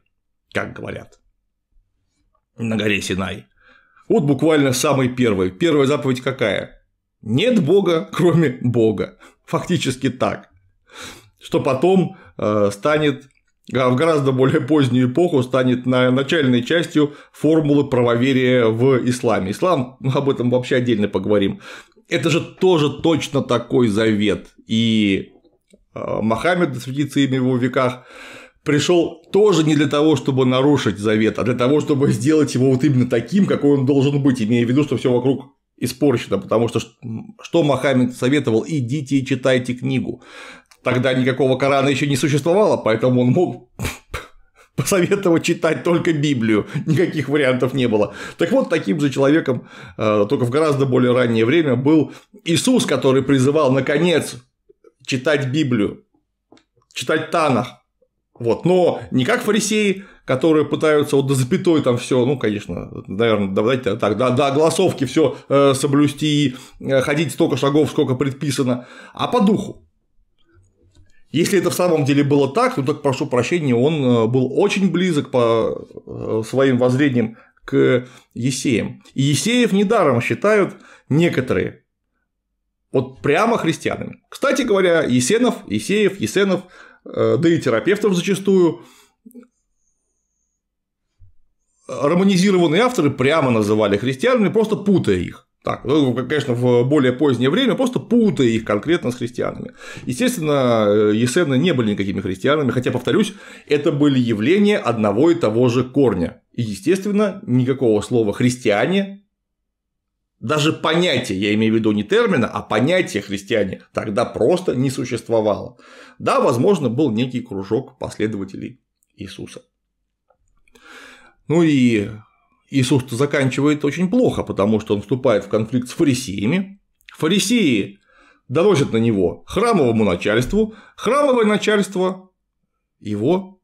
как говорят на горе Синай. Вот буквально самый первый. Первая заповедь какая? Нет Бога, кроме Бога. Фактически так. Что потом э, станет а в гораздо более позднюю эпоху станет начальной частью формулы правоверия в исламе. Ислам, ну, об этом вообще отдельно поговорим. Это же тоже точно такой завет. И а, Мохаммед, светится имя его в веках, пришел тоже не для того, чтобы нарушить завет, а для того, чтобы сделать его вот именно таким, какой он должен быть, имея в виду, что все вокруг испорчено, потому что что Мохаммед советовал, идите и читайте книгу. Тогда никакого Корана еще не существовало, поэтому он мог посоветовать читать только Библию, никаких вариантов не было. Так вот, таким же человеком, э, только в гораздо более раннее время, был Иисус, который призывал, наконец, читать Библию, читать Танах. Вот. Но не как фарисеи, которые пытаются вот до запятой там все, ну, конечно, наверное, давайте так, до, до огласовки все э, соблюсти и э, ходить столько шагов, сколько предписано, а по духу. Если это в самом деле было так, то так прошу прощения, он э, был очень близок по э, своим воззрениям к Есеям. И Есеев недаром считают некоторые вот прямо христианами. Кстати говоря, Есенов, Есеев, Есенов, э, да и терапевтов зачастую, романизированные авторы прямо называли христианами, просто путая их. Так, ну, конечно, в более позднее время, просто путая их конкретно с христианами. Естественно, э, есены не были никакими христианами, хотя, повторюсь, это были явления одного и того же корня. И, естественно, никакого слова «христиане», даже понятия, я имею в виду не термина, а понятия «христиане» тогда просто не существовало. Да, возможно, был некий кружок последователей Иисуса. Ну и Иисус заканчивает очень плохо, потому что он вступает в конфликт с фарисеями. Фарисеи дорожат на него храмовому начальству, храмовое начальство его,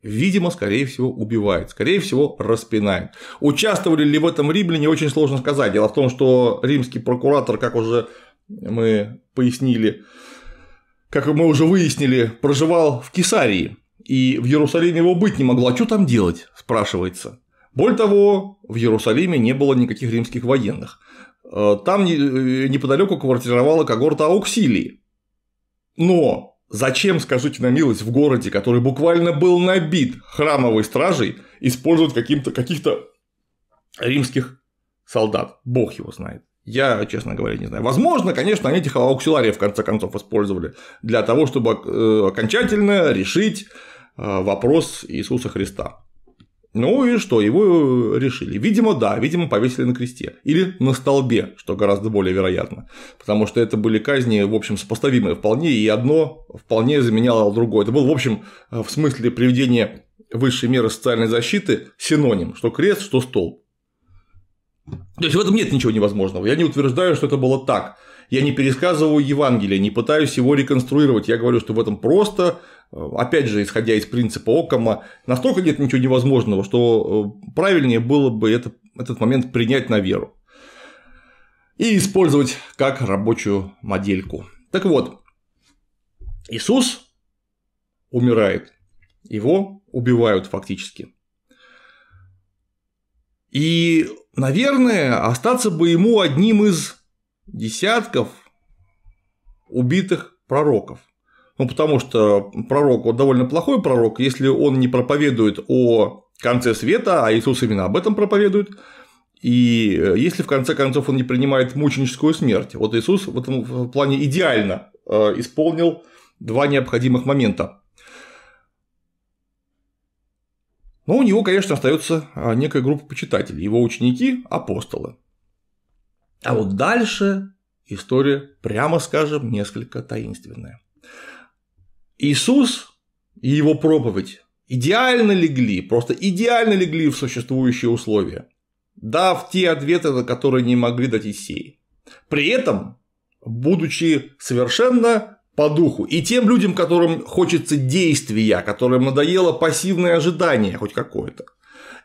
видимо, скорее всего, убивает, скорее всего, распинает. Участвовали ли в этом римляне, очень сложно сказать. Дело в том, что римский прокуратор, как уже мы пояснили, как мы уже выяснили, проживал в Кесарии, и в Иерусалиме его быть не могло. А что там делать, спрашивается. Более того, в Иерусалиме не было никаких римских военных. Э, там э, неподалеку квартировала когорта Ауксилии. Но зачем, скажите на милость, в городе, который буквально был набит храмовой стражей, использовать каким-то каких-то римских солдат? Бог его знает. Я, честно говоря, не знаю. Возможно, конечно, они этих ауксилариев в конце концов использовали для того, чтобы э, окончательно решить вопрос Иисуса Христа. Ну и что, его э, решили? Видимо, да, видимо, повесили на кресте. Или на столбе, что гораздо более вероятно. Потому что это были казни, в общем, сопоставимые вполне, и одно вполне заменяло другое. Это был, в общем, э, в смысле приведения высшей меры социальной защиты синоним, что крест, что столб. То есть в этом нет ничего невозможного. Я не утверждаю, что это было так. Я не пересказываю Евангелие, не пытаюсь его реконструировать. Я говорю, что в этом просто опять же, исходя из принципа Окама, настолько нет ничего невозможного, что э, правильнее было бы это, этот момент принять на веру и использовать как рабочую модельку. Так вот, Иисус умирает, его убивают фактически. И, наверное, остаться бы ему одним из десятков убитых пророков – ну, потому что пророк, он довольно плохой пророк, если он не проповедует о конце света, а Иисус именно об этом проповедует, и э, если в конце концов он не принимает мученическую смерть, вот Иисус в этом плане идеально э, исполнил два необходимых момента. Но у него, конечно, остается э, некая группа почитателей, его ученики – апостолы. А вот дальше история, прямо скажем, несколько таинственная. Иисус и его проповедь идеально легли, просто идеально легли в существующие условия, дав те ответы, на которые не могли дать Исеи. При этом, будучи совершенно по духу. И тем людям, которым хочется действия, которым надоело пассивное ожидание хоть какое-то.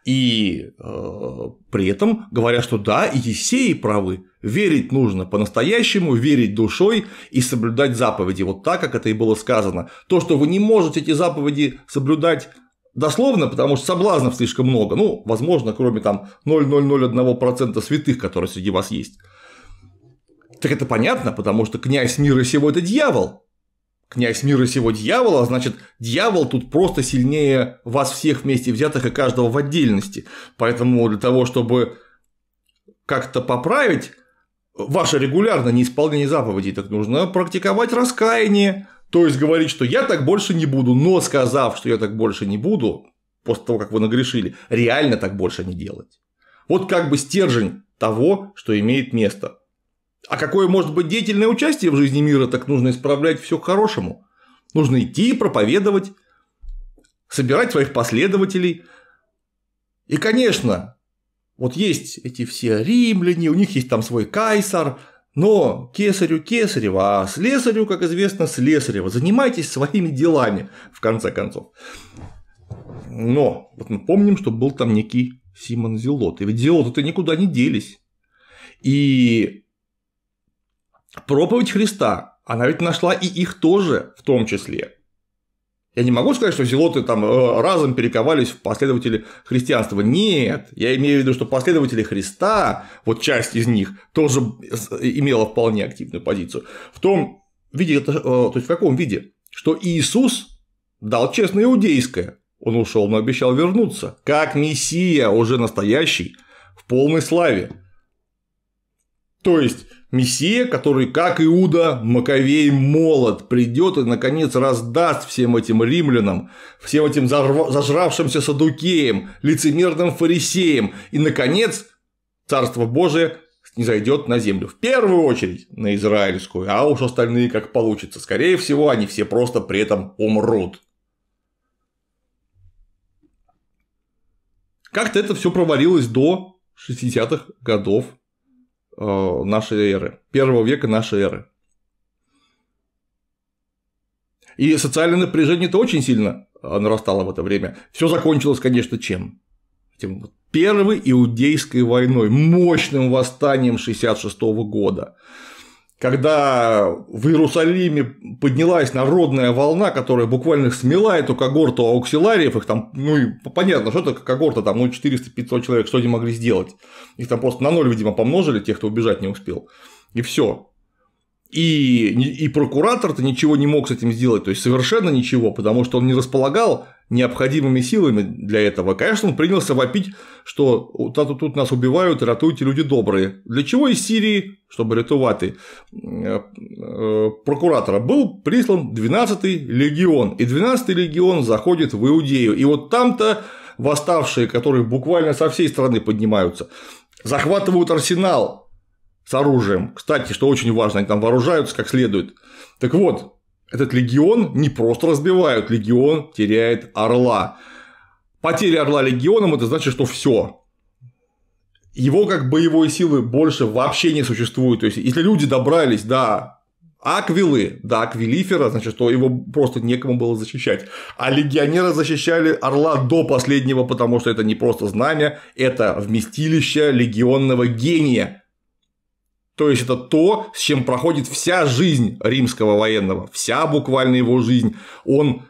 И э, при этом говоря, что да, Есеи правы, верить нужно по-настоящему, верить душой и соблюдать заповеди, вот так, как это и было сказано. То, что вы не можете эти заповеди соблюдать дословно, потому что соблазнов слишком много, ну, возможно, кроме там 0,001% святых, которые среди вас есть. Так это понятно, потому что князь мира сего – это дьявол, Князь мира сего дьявола, а значит, дьявол тут просто сильнее вас всех вместе взятых и каждого в отдельности. Поэтому для того, чтобы как-то поправить ваше регулярное неисполнение заповедей, так нужно практиковать раскаяние, то есть говорить, что я так больше не буду, но сказав, что я так больше не буду, после того, как вы нагрешили, реально так больше не делать. Вот как бы стержень того, что имеет место а какое может быть деятельное участие в жизни мира, так нужно исправлять все к хорошему. Нужно идти, проповедовать, собирать своих последователей. И, конечно, вот есть эти все римляне, у них есть там свой кайсар, но кесарю кесарева, а слесарю, как известно, слесарева. Занимайтесь своими делами, в конце концов. Но вот мы помним, что был там некий Симон Зелот. И ведь Зелоты-то никуда не делись. И проповедь Христа, она ведь нашла и их тоже в том числе. Я не могу сказать, что зелоты там э, разом перековались в последователи христианства. Нет, я имею в виду, что последователи Христа, вот часть из них, тоже э, имела вполне активную позицию. В том виде, э, то есть в каком виде? Что Иисус дал честное иудейское. Он ушел, но обещал вернуться. Как Мессия, уже настоящий, в полной славе. То есть Мессия, который, как Иуда, Маковей молод, придет и, наконец, раздаст всем этим римлянам, всем этим зажравшимся садукеям, лицемерным фарисеям, и, наконец, Царство Божие не зайдет на землю. В первую очередь на израильскую, а уж остальные как получится. Скорее всего, они все просто при этом умрут. Как-то это все провалилось до 60-х годов Э, нашей эры, первого века нашей эры. И социальное напряжение то очень сильно э, нарастало в это время. Все закончилось, конечно, чем? Этим вот первой иудейской войной, мощным восстанием 66 года когда в Иерусалиме поднялась народная волна, которая буквально смела эту когорту ауксилариев, их там, ну и понятно, что это когорта, там, ну 400-500 человек, что они могли сделать, их там просто на ноль, видимо, помножили, тех, кто убежать не успел, и все. И, и прокуратор-то ничего не мог с этим сделать, то есть совершенно ничего, потому что он не располагал необходимыми силами для этого. Конечно, он принялся вопить, что тут, нас убивают, ратуйте люди добрые. Для чего из Сирии, чтобы ратувати э, э, прокуратора, был прислан 12-й легион. И 12-й легион заходит в Иудею. И вот там-то восставшие, которые буквально со всей страны поднимаются, захватывают арсенал с оружием. Кстати, что очень важно, они там вооружаются как следует. Так вот, этот легион не просто разбивают, легион теряет орла. Потеря орла легионом это значит, что все. Его как боевой силы больше вообще не существует. То есть, если люди добрались до Аквилы, до Аквилифера, значит, что его просто некому было защищать. А легионеры защищали Орла до последнего, потому что это не просто знамя, это вместилище легионного гения, то есть это то, с чем проходит вся жизнь римского военного, вся буквально его жизнь. Он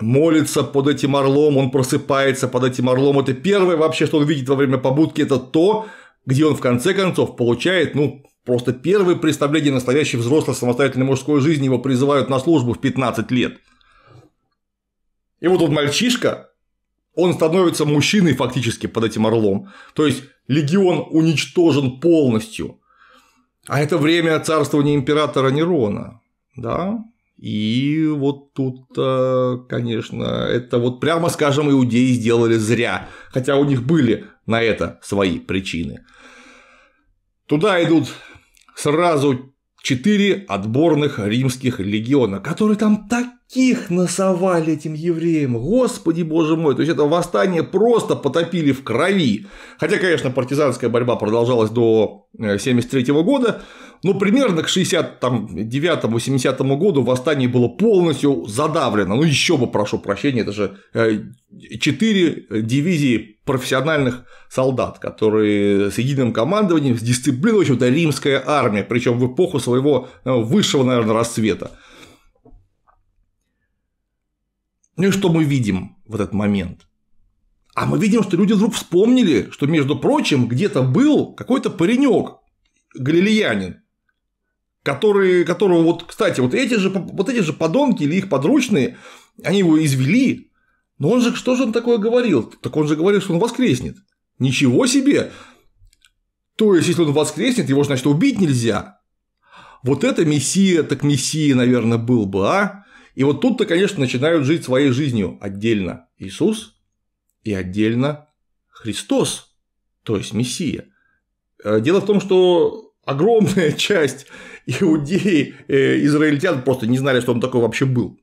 молится под этим орлом, он просыпается под этим орлом. Это первое вообще, что он видит во время побудки, это то, где он в конце концов получает, ну, просто первые представление настоящей взрослой самостоятельной мужской жизни, его призывают на службу в 15 лет. И вот он мальчишка, он становится мужчиной фактически под этим орлом. То есть легион уничтожен полностью – а это время царствования императора Нерона, да? И вот тут, конечно, это вот прямо скажем, иудеи сделали зря, хотя у них были на это свои причины. Туда идут сразу четыре отборных римских легиона, которые там таких насовали этим евреям. Господи, боже мой, то есть это восстание просто потопили в крови. Хотя, конечно, партизанская борьба продолжалась до 1973 э, года, ну, примерно к 69-80 году восстание было полностью задавлено. Ну, еще бы, прошу прощения, это же 4 э, дивизии профессиональных солдат, которые с единым командованием, с дисциплиной, в общем-то, римская армия, причем в эпоху своего э, высшего, наверное, расцвета. Ну и что мы видим в этот момент? А мы видим, что люди вдруг вспомнили, что, между прочим, где-то был какой-то паренек, галилеянин, Который, которого вот, кстати, вот эти, же, вот эти же подонки или их подручные, они его извели, но он же, что же он такое говорил? Так он же говорил, что он воскреснет. Ничего себе! То есть, если он воскреснет, его же, значит, убить нельзя. Вот это мессия, так мессия, наверное, был бы, а? И вот тут-то, конечно, начинают жить своей жизнью отдельно Иисус и отдельно Христос, то есть Мессия. Э, дело в том, что огромная часть иудеи, э, израильтян просто не знали, что он такой вообще был.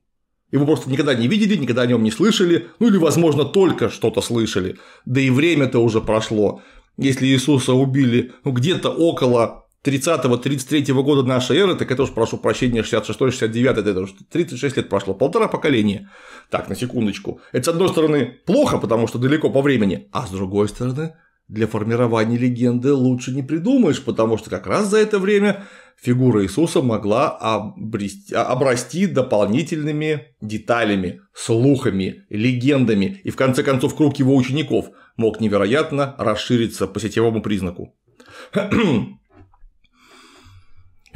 Его просто никогда не видели, никогда о нем не слышали, ну или, возможно, только что-то слышали. Да и время-то уже прошло. Если Иисуса убили ну, где-то около 30-33 года нашей эры, так это уж, прошу прощения, 66-69, это уже 36 лет прошло, полтора поколения. Так, на секундочку. Это, с одной стороны, плохо, потому что далеко по времени, а с другой стороны, для формирования легенды лучше не придумаешь, потому что как раз за это время фигура Иисуса могла обрести, обрасти дополнительными деталями, слухами, легендами, и в конце концов круг его учеников мог невероятно расшириться по сетевому признаку. И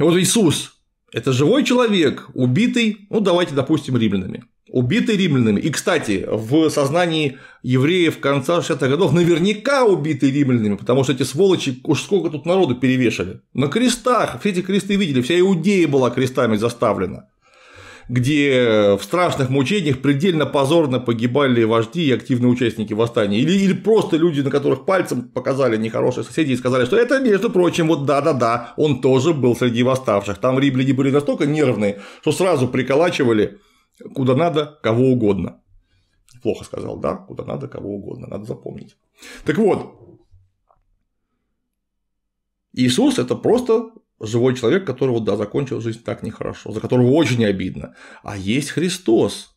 вот Иисус – это живой человек, убитый, ну давайте допустим, римлянами – убиты римлянами. И, кстати, в сознании евреев конца 60-х годов наверняка убиты римлянами, потому что эти сволочи уж сколько тут народу перевешали. На крестах, все эти кресты видели, вся Иудея была крестами заставлена где в страшных мучениях предельно позорно погибали вожди и активные участники восстания. Или, или просто люди, на которых пальцем показали нехорошие соседи и сказали, что это, между прочим, вот да-да-да, он тоже был среди восставших. Там римляне были настолько нервные, что сразу приколачивали куда надо кого угодно. Плохо сказал, да, куда надо кого угодно, надо запомнить. Так вот, Иисус – это просто живой человек, которого, да, закончил жизнь так нехорошо, за которого очень обидно. А есть Христос.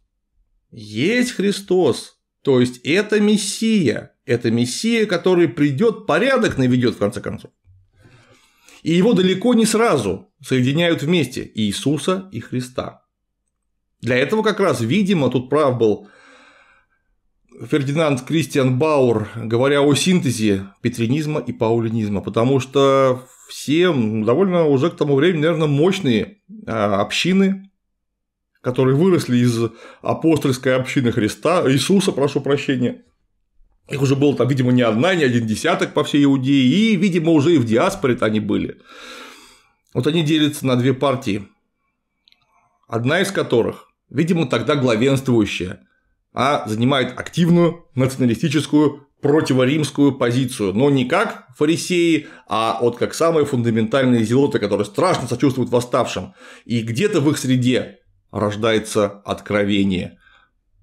Есть Христос. То есть это Мессия. Это Мессия, который придет, порядок наведет в конце концов. И его далеко не сразу соединяют вместе Иисуса и Христа. Для этого как раз, видимо, тут прав был Фердинанд Кристиан Баур, говоря о синтезе петринизма и паулинизма, потому что все довольно уже к тому времени, наверное, мощные а, общины, которые выросли из апостольской общины Христа, Иисуса, прошу прощения, их уже было там, видимо, не одна, не один десяток по всей Иудее, и, видимо, уже и в диаспоре они были. Вот они делятся на две партии, одна из которых видимо, тогда главенствующая, а занимает активную националистическую противоримскую позицию, но не как фарисеи, а вот как самые фундаментальные зелоты, которые страшно сочувствуют восставшим. И где-то в их среде рождается откровение.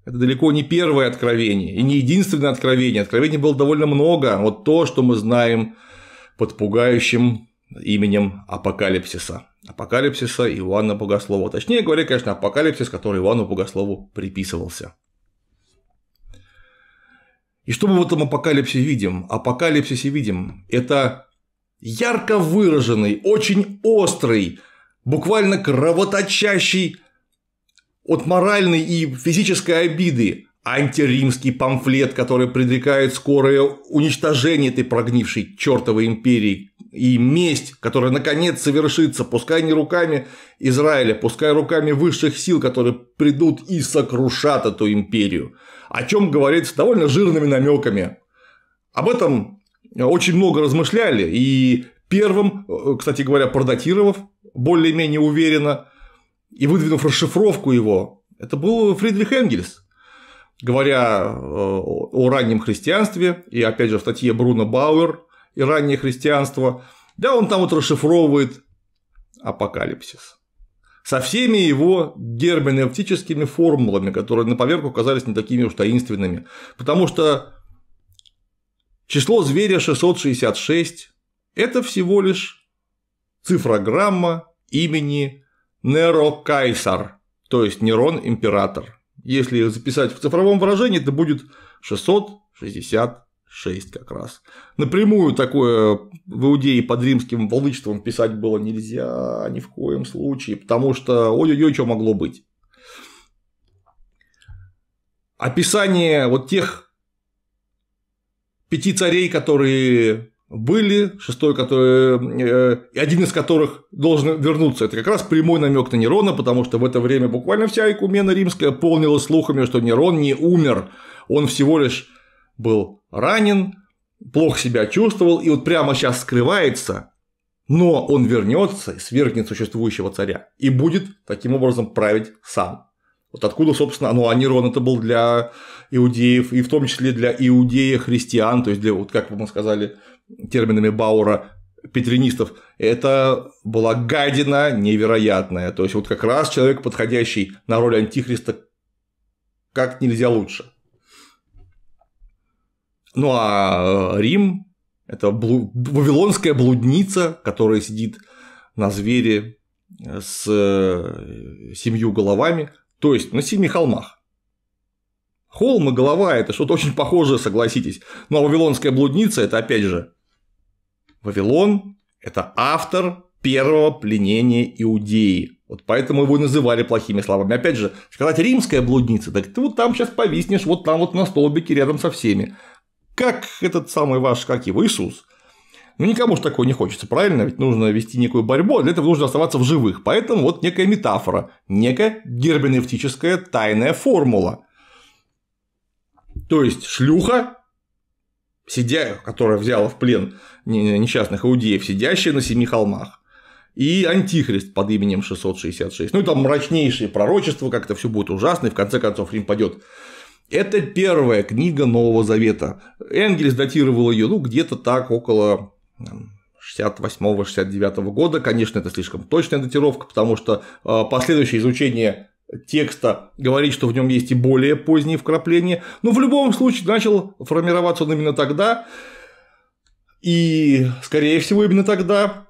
Это далеко не первое откровение и не единственное откровение. Откровений было довольно много. Вот то, что мы знаем под пугающим именем апокалипсиса апокалипсиса Иоанна Богослова. Точнее говоря, конечно, апокалипсис, который Иоанну Богослову приписывался. И что мы в этом апокалипсисе видим? Апокалипсисе видим – это ярко выраженный, очень острый, буквально кровоточащий от моральной и физической обиды антиримский памфлет, который предрекает скорое уничтожение этой прогнившей чертовой империи и месть, которая наконец совершится, пускай не руками Израиля, пускай руками высших сил, которые придут и сокрушат эту империю, о чем говорится довольно жирными намеками. Об этом очень много размышляли, и первым, кстати говоря, продатировав более-менее уверенно и выдвинув расшифровку его, это был Фридрих Энгельс, говоря э, о раннем христианстве, и опять же в статье Бруно Бауэр и раннее христианство, да, он там вот расшифровывает апокалипсис со всеми его герменевтическими формулами, которые на поверку казались не такими уж таинственными, потому что число зверя 666 – это всего лишь цифрограмма имени Неро Кайсар, то есть Нерон Император. Если их записать в цифровом выражении, это будет 666 как раз. Напрямую такое в Иудее под римским владычеством писать было нельзя ни в коем случае, потому что ой-ой-ой, что могло быть. Описание вот тех пяти царей, которые были, шестой, который, э, один из которых должен вернуться. Это как раз прямой намек на Нерона, потому что в это время буквально вся икумена римская полнилась слухами, что Нерон не умер, он всего лишь был ранен, плохо себя чувствовал и вот прямо сейчас скрывается, но он вернется и свергнет существующего царя и будет таким образом править сам. Вот откуда, собственно, ну, а Нерон это был для иудеев, и в том числе для иудеев христиан, то есть для, вот как бы мы сказали, терминами Баура петринистов, это была гадина невероятная. То есть, вот как раз человек, подходящий на роль антихриста как нельзя лучше. Ну а э, Рим – это вавилонская блудница, которая сидит на звере э, с э, семью головами, то есть на семи холмах. Холм и голова – это что-то очень похожее, согласитесь. Ну а вавилонская блудница – это, опять же, Вавилон – это автор первого пленения Иудеи. Вот поэтому его и называли плохими словами. Опять же, сказать римская блудница, так ты вот там сейчас повиснешь, вот там вот на столбике рядом со всеми. Как этот самый ваш, как его, Иисус. Ну, никому же такого не хочется, правильно? Ведь нужно вести некую борьбу, а для этого нужно оставаться в живых. Поэтому вот некая метафора, некая герменевтическая тайная формула. То есть шлюха, сидя, которая взяла в плен несчастных иудеев, сидящая на семи холмах, и Антихрист под именем 666. Ну и там мрачнейшие пророчества, как-то все будет ужасно, и в конце концов Рим падет. Это первая книга Нового Завета. Энгельс датировал ее, ну, где-то так, около 68-69 года. Конечно, это слишком точная датировка, потому что а, последующее изучение текста говорит, что в нем есть и более поздние вкрапления. Но в любом случае начал формироваться он именно тогда. И, скорее всего, именно тогда,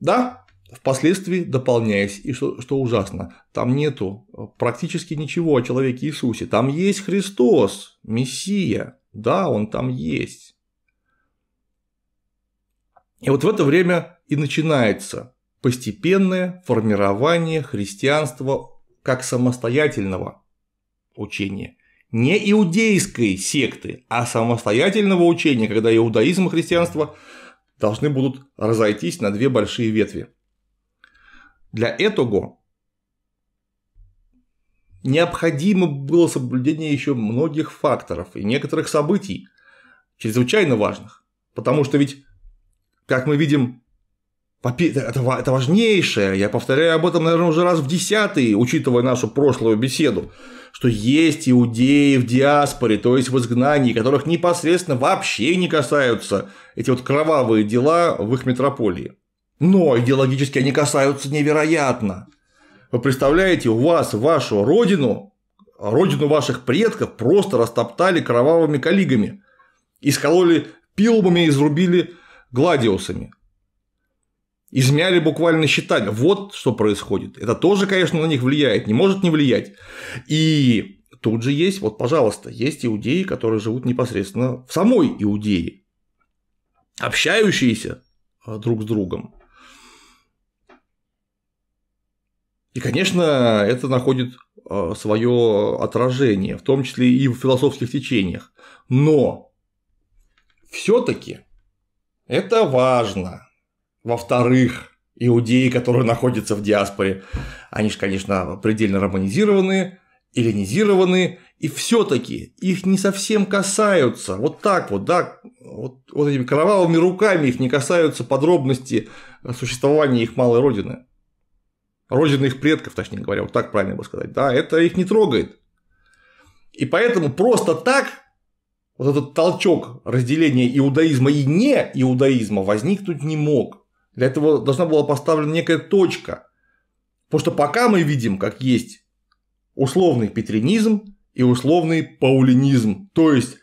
да, впоследствии дополняясь, и что, что ужасно, там нету э, практически ничего о человеке Иисусе, там есть Христос, Мессия, да, он там есть. И вот в это время и начинается постепенное формирование христианства как самостоятельного учения, не иудейской секты, а самостоятельного учения, когда иудаизм и христианство должны будут разойтись на две большие ветви. Для этого необходимо было соблюдение еще многих факторов и некоторых событий, чрезвычайно важных. Потому что ведь, как мы видим, это важнейшее, я повторяю об этом, наверное, уже раз в десятый, учитывая нашу прошлую беседу – что есть иудеи в диаспоре, то есть в изгнании, которых непосредственно вообще не касаются эти вот кровавые дела в их метрополии. Но идеологически они касаются невероятно. Вы представляете, у вас вашу родину, родину ваших предков просто растоптали кровавыми коллегами, искололи пилбами и изрубили гладиусами – измяли буквально считать. Вот что происходит. Это тоже, конечно, на них влияет, не может не влиять. И тут же есть, вот, пожалуйста, есть иудеи, которые живут непосредственно в самой Иудее, общающиеся а, друг с другом. И, конечно, это находит а, свое отражение, в том числе и в философских течениях. Но все-таки это важно. Во-вторых, иудеи, которые находятся в диаспоре, они же, конечно, предельно романизированы, эллинизированы, и все таки их не совсем касаются, вот так вот, да, вот, вот этими кровавыми руками их не касаются подробности существования их малой родины. Родины их предков, точнее говоря, вот так правильно бы сказать, да, это их не трогает. И поэтому просто так вот этот толчок разделения иудаизма и не иудаизма возникнуть не мог. Для этого должна была поставлена некая точка. Потому что пока мы видим, как есть условный петринизм и условный паулинизм, то есть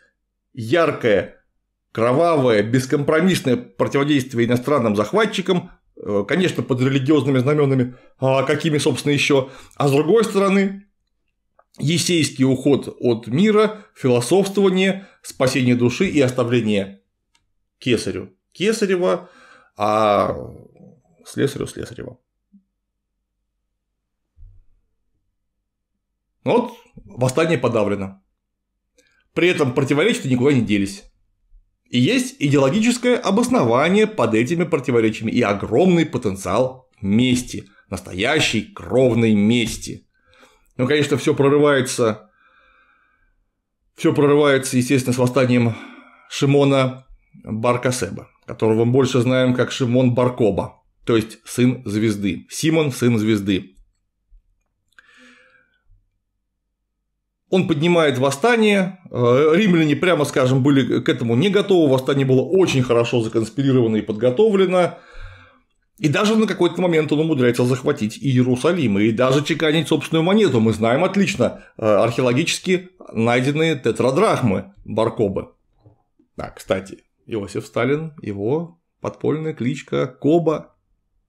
яркое, кровавое, бескомпромиссное противодействие иностранным захватчикам, э, конечно, под религиозными знаменами, а какими, собственно, еще, а с другой стороны, есейский уход от мира, философствование, спасение души и оставление кесарю. Кесарева а слесарю слесарева. Ну вот восстание подавлено. При этом противоречия никуда не делись. И есть идеологическое обоснование под этими противоречиями и огромный потенциал мести, настоящей кровной мести. Ну, конечно, все прорывается, все прорывается, естественно, с восстанием Шимона Баркасеба которого мы больше знаем как Шимон Баркоба, то есть сын звезды. Симон – сын звезды. Он поднимает восстание. Э, римляне, прямо скажем, были к этому не готовы. Восстание было очень хорошо законспирировано и подготовлено. И даже на какой-то момент он умудряется захватить и Иерусалим, и даже чеканить собственную монету. Мы знаем отлично э, археологически найденные тетрадрахмы Баркобы. Да, кстати, Иосиф Сталин, его подпольная кличка Коба,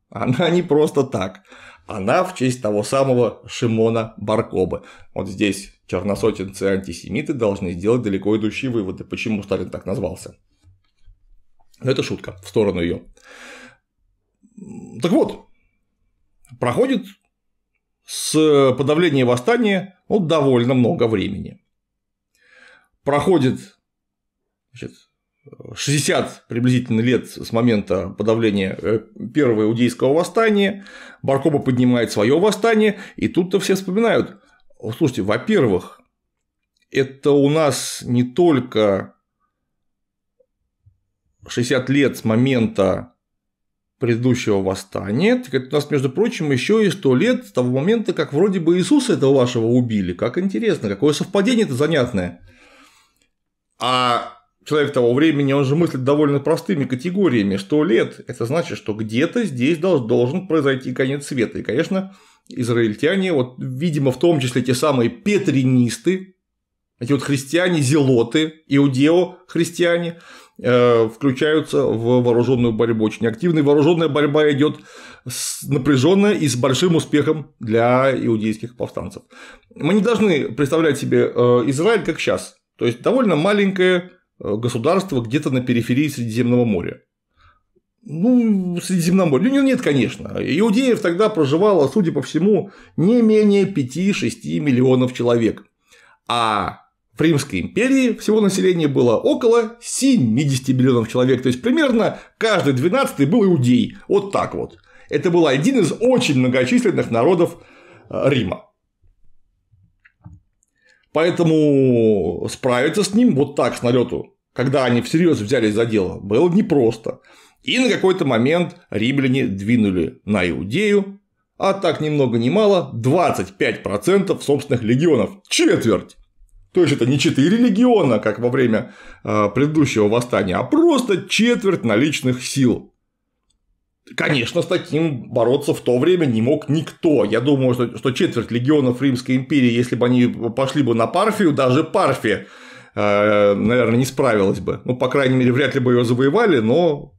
она не просто так, она в честь того самого Шимона Баркобы. Вот здесь черносотенцы антисемиты должны сделать далеко идущие выводы, почему Сталин так назвался. Но это шутка, в сторону ее. Так вот, проходит с подавления восстания вот ну, довольно много времени. Проходит значит, 60 приблизительно лет с момента подавления э, первого иудейского восстания, Баркоба поднимает свое восстание, и тут-то все вспоминают, слушайте, во-первых, это у нас не только 60 лет с момента предыдущего восстания, так это у нас, между прочим, еще и 100 лет с того момента, как вроде бы Иисуса этого вашего убили. Как интересно, какое совпадение это занятное. А человек того времени, он же мыслит довольно простыми категориями. 100 лет – это значит, что где-то здесь должен произойти конец света. И, конечно, израильтяне, вот, видимо, в том числе те самые петринисты, эти вот христиане-зелоты, иудео-христиане, э, включаются в вооруженную борьбу. Очень активная вооруженная борьба идет напряженная и с большим успехом для иудейских повстанцев. Мы не должны представлять себе э, Израиль как сейчас. То есть довольно маленькая Э, государство где-то на периферии Средиземного моря. Ну, Средиземноморье. Ну, нет, конечно. Иудеев тогда проживало, судя по всему, не менее 5-6 миллионов человек. А в Римской империи всего населения было около 70 миллионов человек. То есть, примерно каждый 12 был иудей. Вот так вот. Это был один из очень многочисленных народов э, Рима. Поэтому справиться с ним вот так с налету, когда они всерьез взялись за дело, было непросто. И на какой-то момент римляне двинули на Иудею, а так ни много ни мало 25% собственных легионов, четверть. То есть это не 4 легиона, как во время э, предыдущего восстания, а просто четверть наличных сил. Конечно, с таким бороться в то время не мог никто. Я думаю, что, что четверть легионов Римской империи, если бы они пошли бы на Парфию, даже Парфия, э, наверное, не справилась бы. Ну, по крайней мере, вряд ли бы ее завоевали, но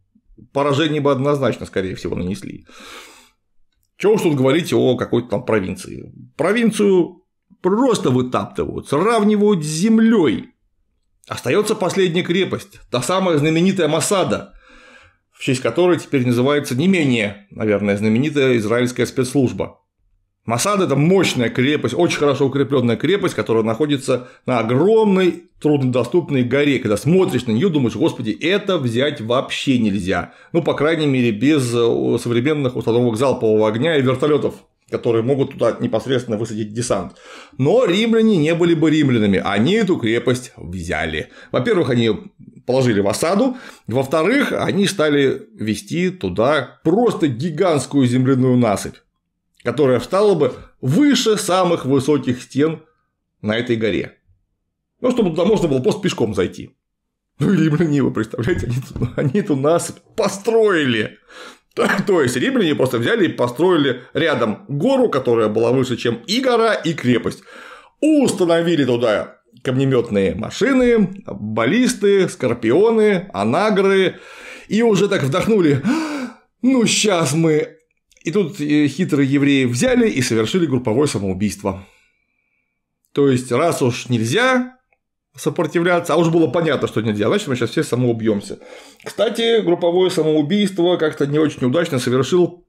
поражение бы однозначно, скорее всего, нанесли. Чего уж тут говорить о какой-то там провинции. Провинцию просто вытаптывают, сравнивают с землей. Остается последняя крепость, та самая знаменитая Масада – в честь которой теперь называется не менее, наверное, знаменитая израильская спецслужба. Масад – это мощная крепость, очень хорошо укрепленная крепость, которая находится на огромной труднодоступной горе. Когда смотришь на нее, думаешь, господи, это взять вообще нельзя. Ну, по крайней мере, без э, современных установок залпового огня и вертолетов, которые могут туда непосредственно высадить десант. Но римляне не были бы римлянами, они эту крепость взяли. Во-первых, они положили в осаду. Во-вторых, они стали вести туда просто гигантскую земляную насыпь, которая встала бы выше самых высоких стен на этой горе. Ну, чтобы туда можно было просто пешком зайти. Ну и римляне, представляете, они, они эту насыпь построили. То, то есть римляне просто взяли и построили рядом гору, которая была выше, чем и гора, и крепость. Установили туда камнеметные машины, баллисты, скорпионы, анагры, и уже так вдохнули, «А, ну сейчас мы... И тут э, хитрые евреи взяли и совершили групповое самоубийство. То есть, раз уж нельзя сопротивляться, а уж было понятно, что нельзя, значит, мы сейчас все самоубьемся. Кстати, групповое самоубийство как-то не очень удачно совершил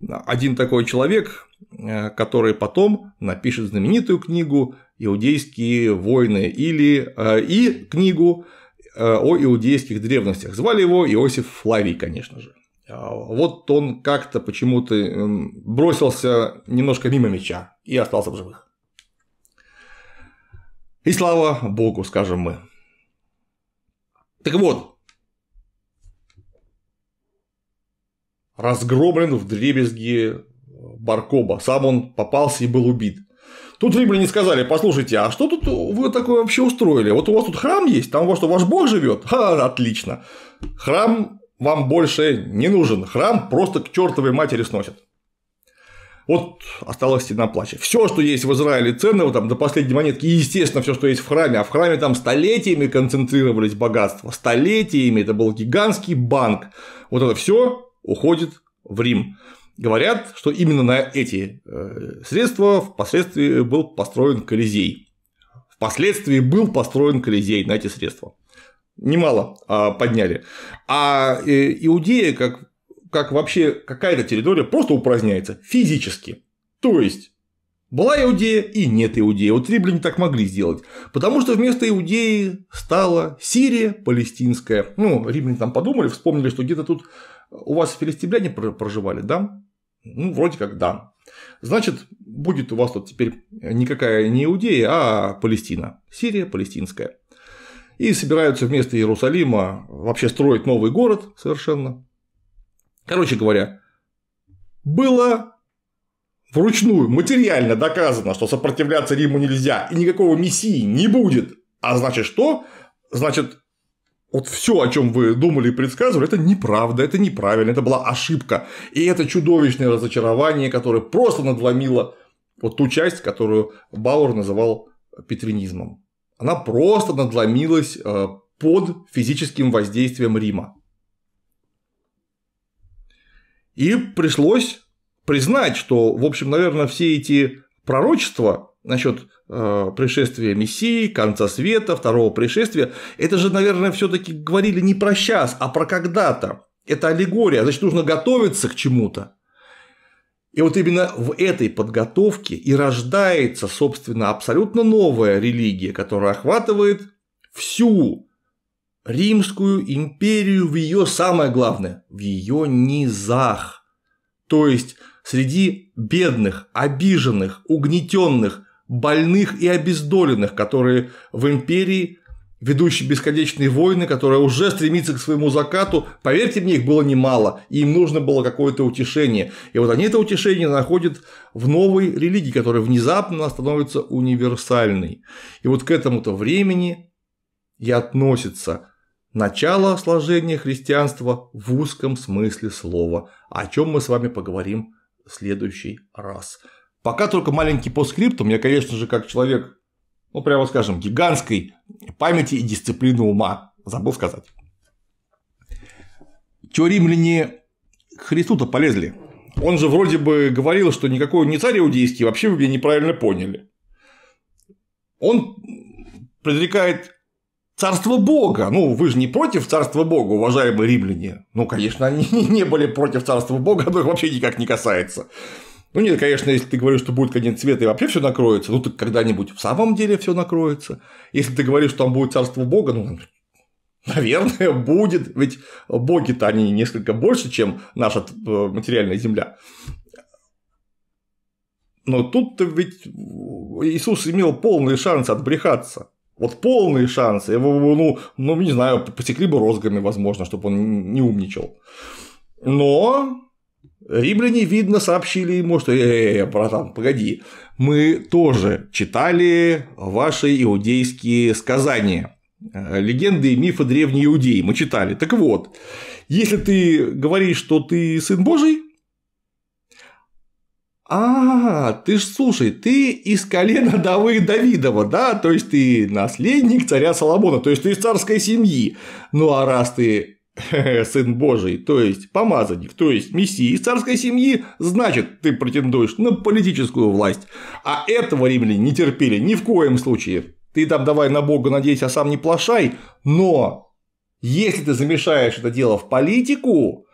э, один такой человек, э, который потом напишет знаменитую книгу «Иудейские войны» или, э, и книгу э, о иудейских древностях. Звали его Иосиф Флавий, конечно же. А, вот он как-то почему-то эм, бросился немножко мимо меча и остался в живых. И слава богу, скажем мы. Так вот, разгромлен в дребезги Баркоба. Сам он попался и был убит. Тут римляне сказали, послушайте, а что тут вы такое вообще устроили? Вот у вас тут храм есть, там во что ваш бог живет? Ха, отлично. Храм вам больше не нужен, храм просто к чертовой матери сносит. Вот осталось стена плача. Все, что есть в Израиле ценного, там до последней монетки, и, естественно, все, что есть в храме, а в храме там столетиями концентрировались богатства, столетиями это был гигантский банк. Вот это все уходит в Рим говорят, что именно на эти э, средства впоследствии был построен Колизей. Впоследствии был построен Колизей на эти средства. Немало а, подняли. А э, Иудея, как, как вообще какая-то территория, просто упраздняется физически. То есть была Иудея и нет иудеи. Вот римляне так могли сделать. Потому что вместо Иудеи стала Сирия палестинская. Ну, римляне там подумали, вспомнили, что где-то тут у вас филистимляне проживали, да? Ну, вроде как да. Значит, будет у вас тут теперь никакая не Иудея, а Палестина. Сирия палестинская. И собираются вместо Иерусалима вообще строить новый город совершенно. Короче говоря, было вручную, материально доказано, что сопротивляться Риму нельзя, и никакого мессии не будет. А значит что? Значит, вот все, о чем вы думали и предсказывали, это неправда, это неправильно, это была ошибка. И это чудовищное разочарование, которое просто надломило вот ту часть, которую Бауэр называл петринизмом. Она просто надломилась э, под физическим воздействием Рима. И пришлось признать, что, в общем, наверное, все эти пророчества насчет Э, пришествия Мессии, конца света, второго пришествия. Это же, наверное, все-таки говорили не про сейчас, а про когда-то. Это аллегория, значит, нужно готовиться к чему-то. И вот именно в этой подготовке и рождается, собственно, абсолютно новая религия, которая охватывает всю Римскую империю в ее самое главное, в ее низах. То есть среди бедных, обиженных, угнетенных, больных и обездоленных, которые в империи ведущие бесконечные войны, которая уже стремится к своему закату, поверьте мне, их было немало, и им нужно было какое-то утешение. И вот они это утешение находят в новой религии, которая внезапно становится универсальной. И вот к этому-то времени и относится начало сложения христианства в узком смысле слова, о чем мы с вами поговорим в следующий раз. Пока только маленький постскриптум. Я, конечно же, как человек, ну, прямо скажем, гигантской памяти и дисциплины ума. Забыл сказать. Чего римляне к Христу-то полезли? Он же вроде бы говорил, что никакой не царь иудейский, вообще вы меня неправильно поняли. Он предрекает царство Бога. Ну, вы же не против царства Бога, уважаемые римляне. Ну, конечно, они не были против царства Бога, но их вообще никак не касается. Ну нет, конечно, если ты говоришь, что будет конец света и вообще все накроется, ну так когда-нибудь в самом деле все накроется. Если ты говоришь, что там будет царство Бога, ну наверное, будет, ведь боги-то они несколько больше, чем наша э, материальная земля. Но тут ведь Иисус имел полный шанс отбрехаться. Вот полные шансы. Его, ну, ну, не знаю, посекли бы розгами, возможно, чтобы он не умничал. Но Римляне, видно, сообщили ему, что «Э, «Э, э, братан, погоди, мы тоже читали ваши иудейские сказания, э, легенды и мифы древней Иудеи, мы читали. Так вот, если ты говоришь, что ты сын Божий, а, ты ж слушай, ты из колена Давы Давидова, да, то есть ты наследник царя Соломона, то есть ты из царской семьи. Ну а раз ты сын Божий, то есть помазанник, то есть мессия из царской семьи, значит, ты претендуешь на политическую власть. А этого римляне не терпели ни в коем случае. Ты там давай на Бога надейся, а сам не плашай, но если ты замешаешь это дело в политику,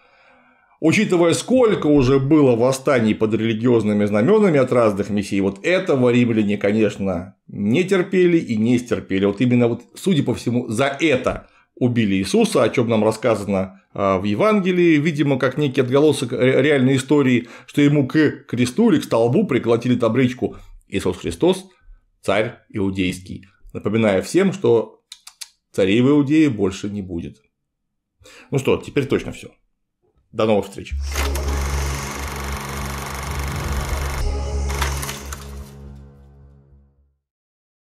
учитывая, сколько уже было восстаний под религиозными знаменами от разных мессий, вот этого римляне, конечно, не терпели и не стерпели. Вот именно, вот, судя по всему, за это убили Иисуса, о чем нам рассказано а, в Евангелии, видимо, как некий отголосок реальной истории, что ему к кресту или к столбу приколотили табличку «Иисус Христос, царь иудейский», напоминая всем, что царей в Иудее больше не будет. Ну что, теперь точно все. До новых встреч.